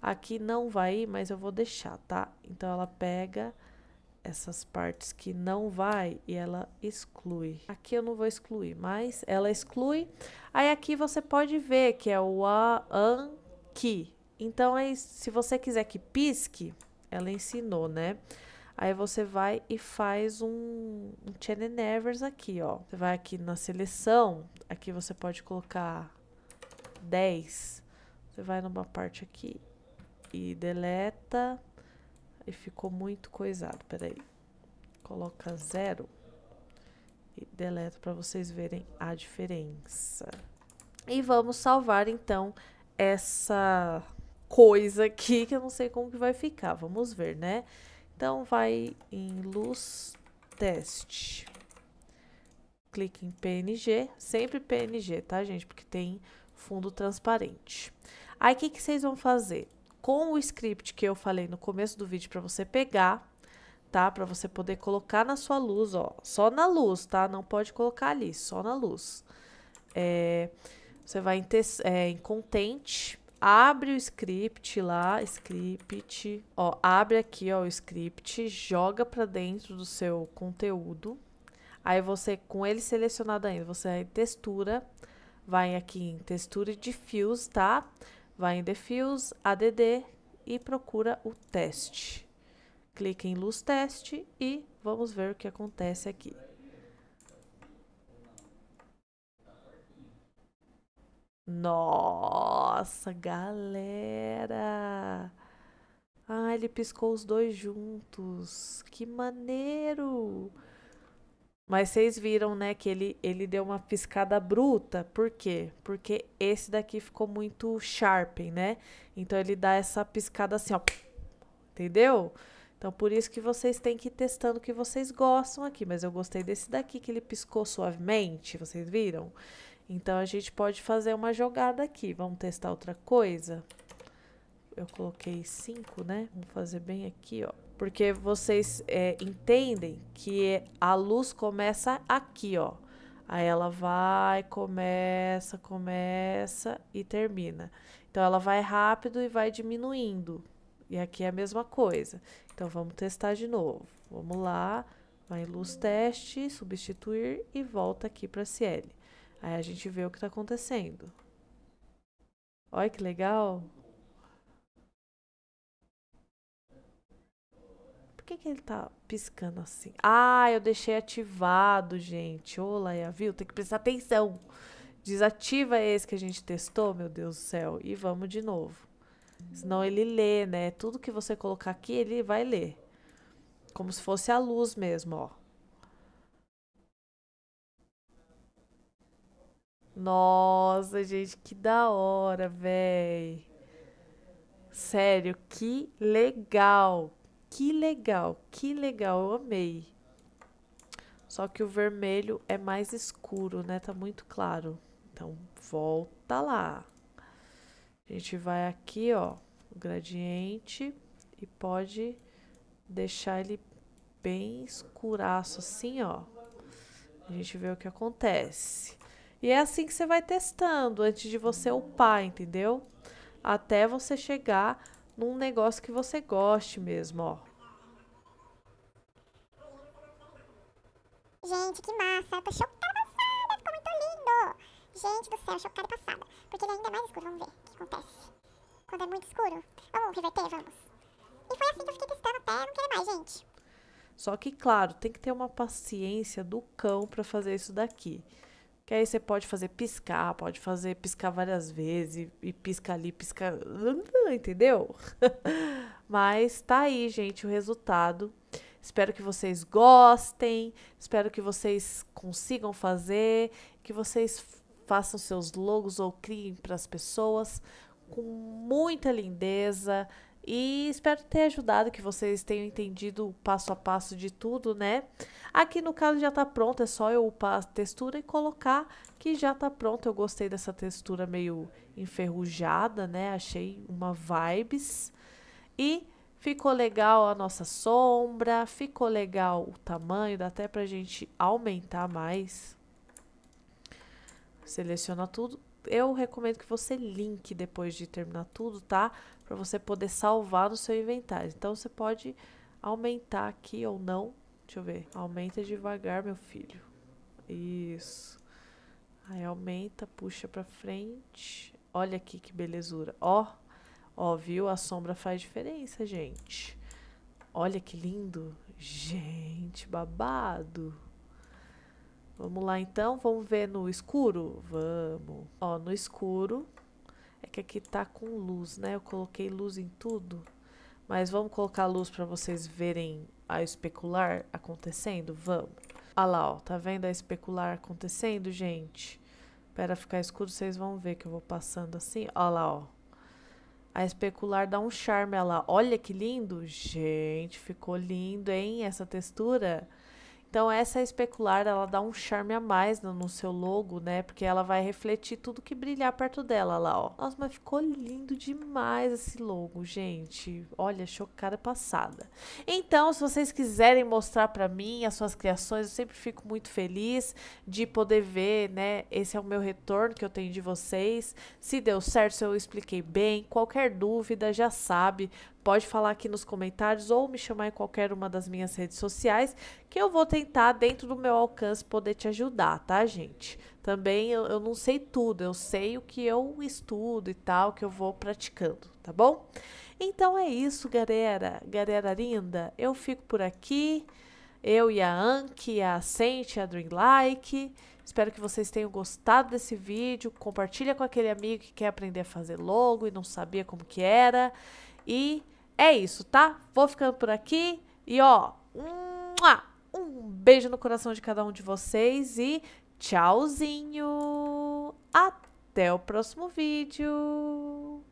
Speaker 1: Aqui não vai mas eu vou deixar, tá? Então ela pega essas partes que não vai e ela exclui. Aqui eu não vou excluir, mas ela exclui. Aí aqui você pode ver que é o a, an, Então, aí, se você quiser que pisque, ela ensinou, né? Aí você vai e faz um, um nevers aqui, ó. Você vai aqui na seleção, aqui você pode colocar 10. Você vai numa parte aqui e deleta e ficou muito coisado. Peraí, coloca zero e deleta para vocês verem a diferença. E vamos salvar então essa coisa aqui que eu não sei como que vai ficar. Vamos ver, né? Então vai em luz teste. Clique em PNG, sempre PNG, tá, gente? Porque tem fundo transparente. Aí o que, que vocês vão fazer? com o script que eu falei no começo do vídeo para você pegar, tá? Para você poder colocar na sua luz, ó. Só na luz, tá? Não pode colocar ali, só na luz. É, você vai em, é, em content, abre o script lá, script, ó, abre aqui, ó, o script, joga para dentro do seu conteúdo. Aí você, com ele selecionado ainda, você vai em textura, vai aqui em textura e diffuse, tá? Tá? Vai em Defios, ADD e procura o teste. Clique em luz teste e vamos ver o que acontece aqui. Nossa, galera! Ah, ele piscou os dois juntos. Que maneiro! Mas vocês viram, né, que ele, ele deu uma piscada bruta. Por quê? Porque esse daqui ficou muito sharpen, né? Então ele dá essa piscada assim, ó. Entendeu? Então por isso que vocês têm que ir testando o que vocês gostam aqui. Mas eu gostei desse daqui que ele piscou suavemente, vocês viram? Então a gente pode fazer uma jogada aqui. Vamos testar outra coisa? Eu coloquei cinco, né? Vou fazer bem aqui, ó. Porque vocês é, entendem que a luz começa aqui, ó. Aí ela vai, começa, começa e termina. Então ela vai rápido e vai diminuindo. E aqui é a mesma coisa. Então vamos testar de novo. Vamos lá, vai em luz teste, substituir e volta aqui para CL. Aí a gente vê o que está acontecendo. Olha que legal! Por que, que ele tá piscando assim? Ah, eu deixei ativado, gente. Ô, viu? Tem que prestar atenção. Desativa esse que a gente testou, meu Deus do céu. E vamos de novo. Senão ele lê, né? Tudo que você colocar aqui, ele vai ler. Como se fosse a luz mesmo, ó. Nossa, gente, que da hora, véi. Sério, que legal. Que legal, que legal, eu amei. Só que o vermelho é mais escuro, né? Tá muito claro. Então, volta lá. A gente vai aqui, ó, o gradiente e pode deixar ele bem escuraço assim, ó. A gente vê o que acontece. E é assim que você vai testando antes de você upar, entendeu? Até você chegar num negócio que você goste mesmo, ó. Gente, que massa! Eu tô chocada passada! Ficou muito lindo! Gente do céu, chocada passada. Porque ele é ainda é mais escuro, vamos ver o que acontece. Quando é muito escuro. Vamos reverter, vamos. E foi assim que eu fiquei testando até não querer mais, gente. Só que, claro, tem que ter uma paciência do cão para fazer isso daqui. Que aí você pode fazer piscar, pode fazer piscar várias vezes, e, pisca ali, pisca. [laughs] Entendeu? [laughs] Mas tá aí, gente, o resultado. Espero que vocês gostem, espero que vocês consigam fazer, que vocês façam seus logos ou criem para as pessoas com muita lindeza, e espero ter ajudado, que vocês tenham entendido o passo a passo de tudo, né? Aqui no caso já tá pronto, é só eu upar a textura e colocar que já tá pronto. Eu gostei dessa textura meio enferrujada, né? Achei uma vibes. E ficou legal a nossa sombra, ficou legal o tamanho, dá até pra gente aumentar mais. Seleciona tudo. Eu recomendo que você link depois de terminar tudo, tá? Tá? para você poder salvar no seu inventário. Então você pode aumentar aqui ou não. Deixa eu ver. Aumenta devagar, meu filho. Isso. Aí aumenta, puxa para frente. Olha aqui que belezura. Ó. Ó, viu? A sombra faz diferença, gente. Olha que lindo. Gente, babado. Vamos lá então, vamos ver no escuro? Vamos. Ó, no escuro é que aqui tá com luz, né? Eu coloquei luz em tudo. Mas vamos colocar luz para vocês verem a especular acontecendo? Vamos. Olha lá, ó. Tá vendo a especular acontecendo, gente? Para ficar escuro, vocês vão ver que eu vou passando assim. Olha lá, ó. A especular dá um charme, olha lá. Olha que lindo. Gente, ficou lindo, hein? Essa textura. Então essa especular, ela dá um charme a mais no, no, seu logo, né? Porque ela vai refletir tudo que brilhar perto dela lá, ó. Nossa, mas ficou lindo demais esse logo, gente. Olha, chocada passada. Então, se vocês quiserem mostrar para mim as suas criações, eu sempre fico muito feliz de poder ver, né? Esse é o meu retorno que eu tenho de vocês. Se deu certo, se eu expliquei bem, qualquer dúvida, já sabe, pode falar aqui nos comentários ou me chamar em qualquer uma das minhas redes sociais, que eu vou tentar, dentro do meu alcance, poder te ajudar, tá, gente? Também eu, eu não sei tudo, eu sei o que eu estudo e tal, que eu vou praticando, tá bom? Então é isso, galera. Galera linda, eu fico por aqui. Eu e a Anki, a Ascente, a Dreamlike. Espero que vocês tenham gostado desse vídeo. Compartilha com aquele amigo que quer aprender a fazer logo e não sabia como que era. E é isso, tá? Vou ficando por aqui e ó, um beijo no coração de cada um de vocês e tchauzinho. Até o próximo vídeo.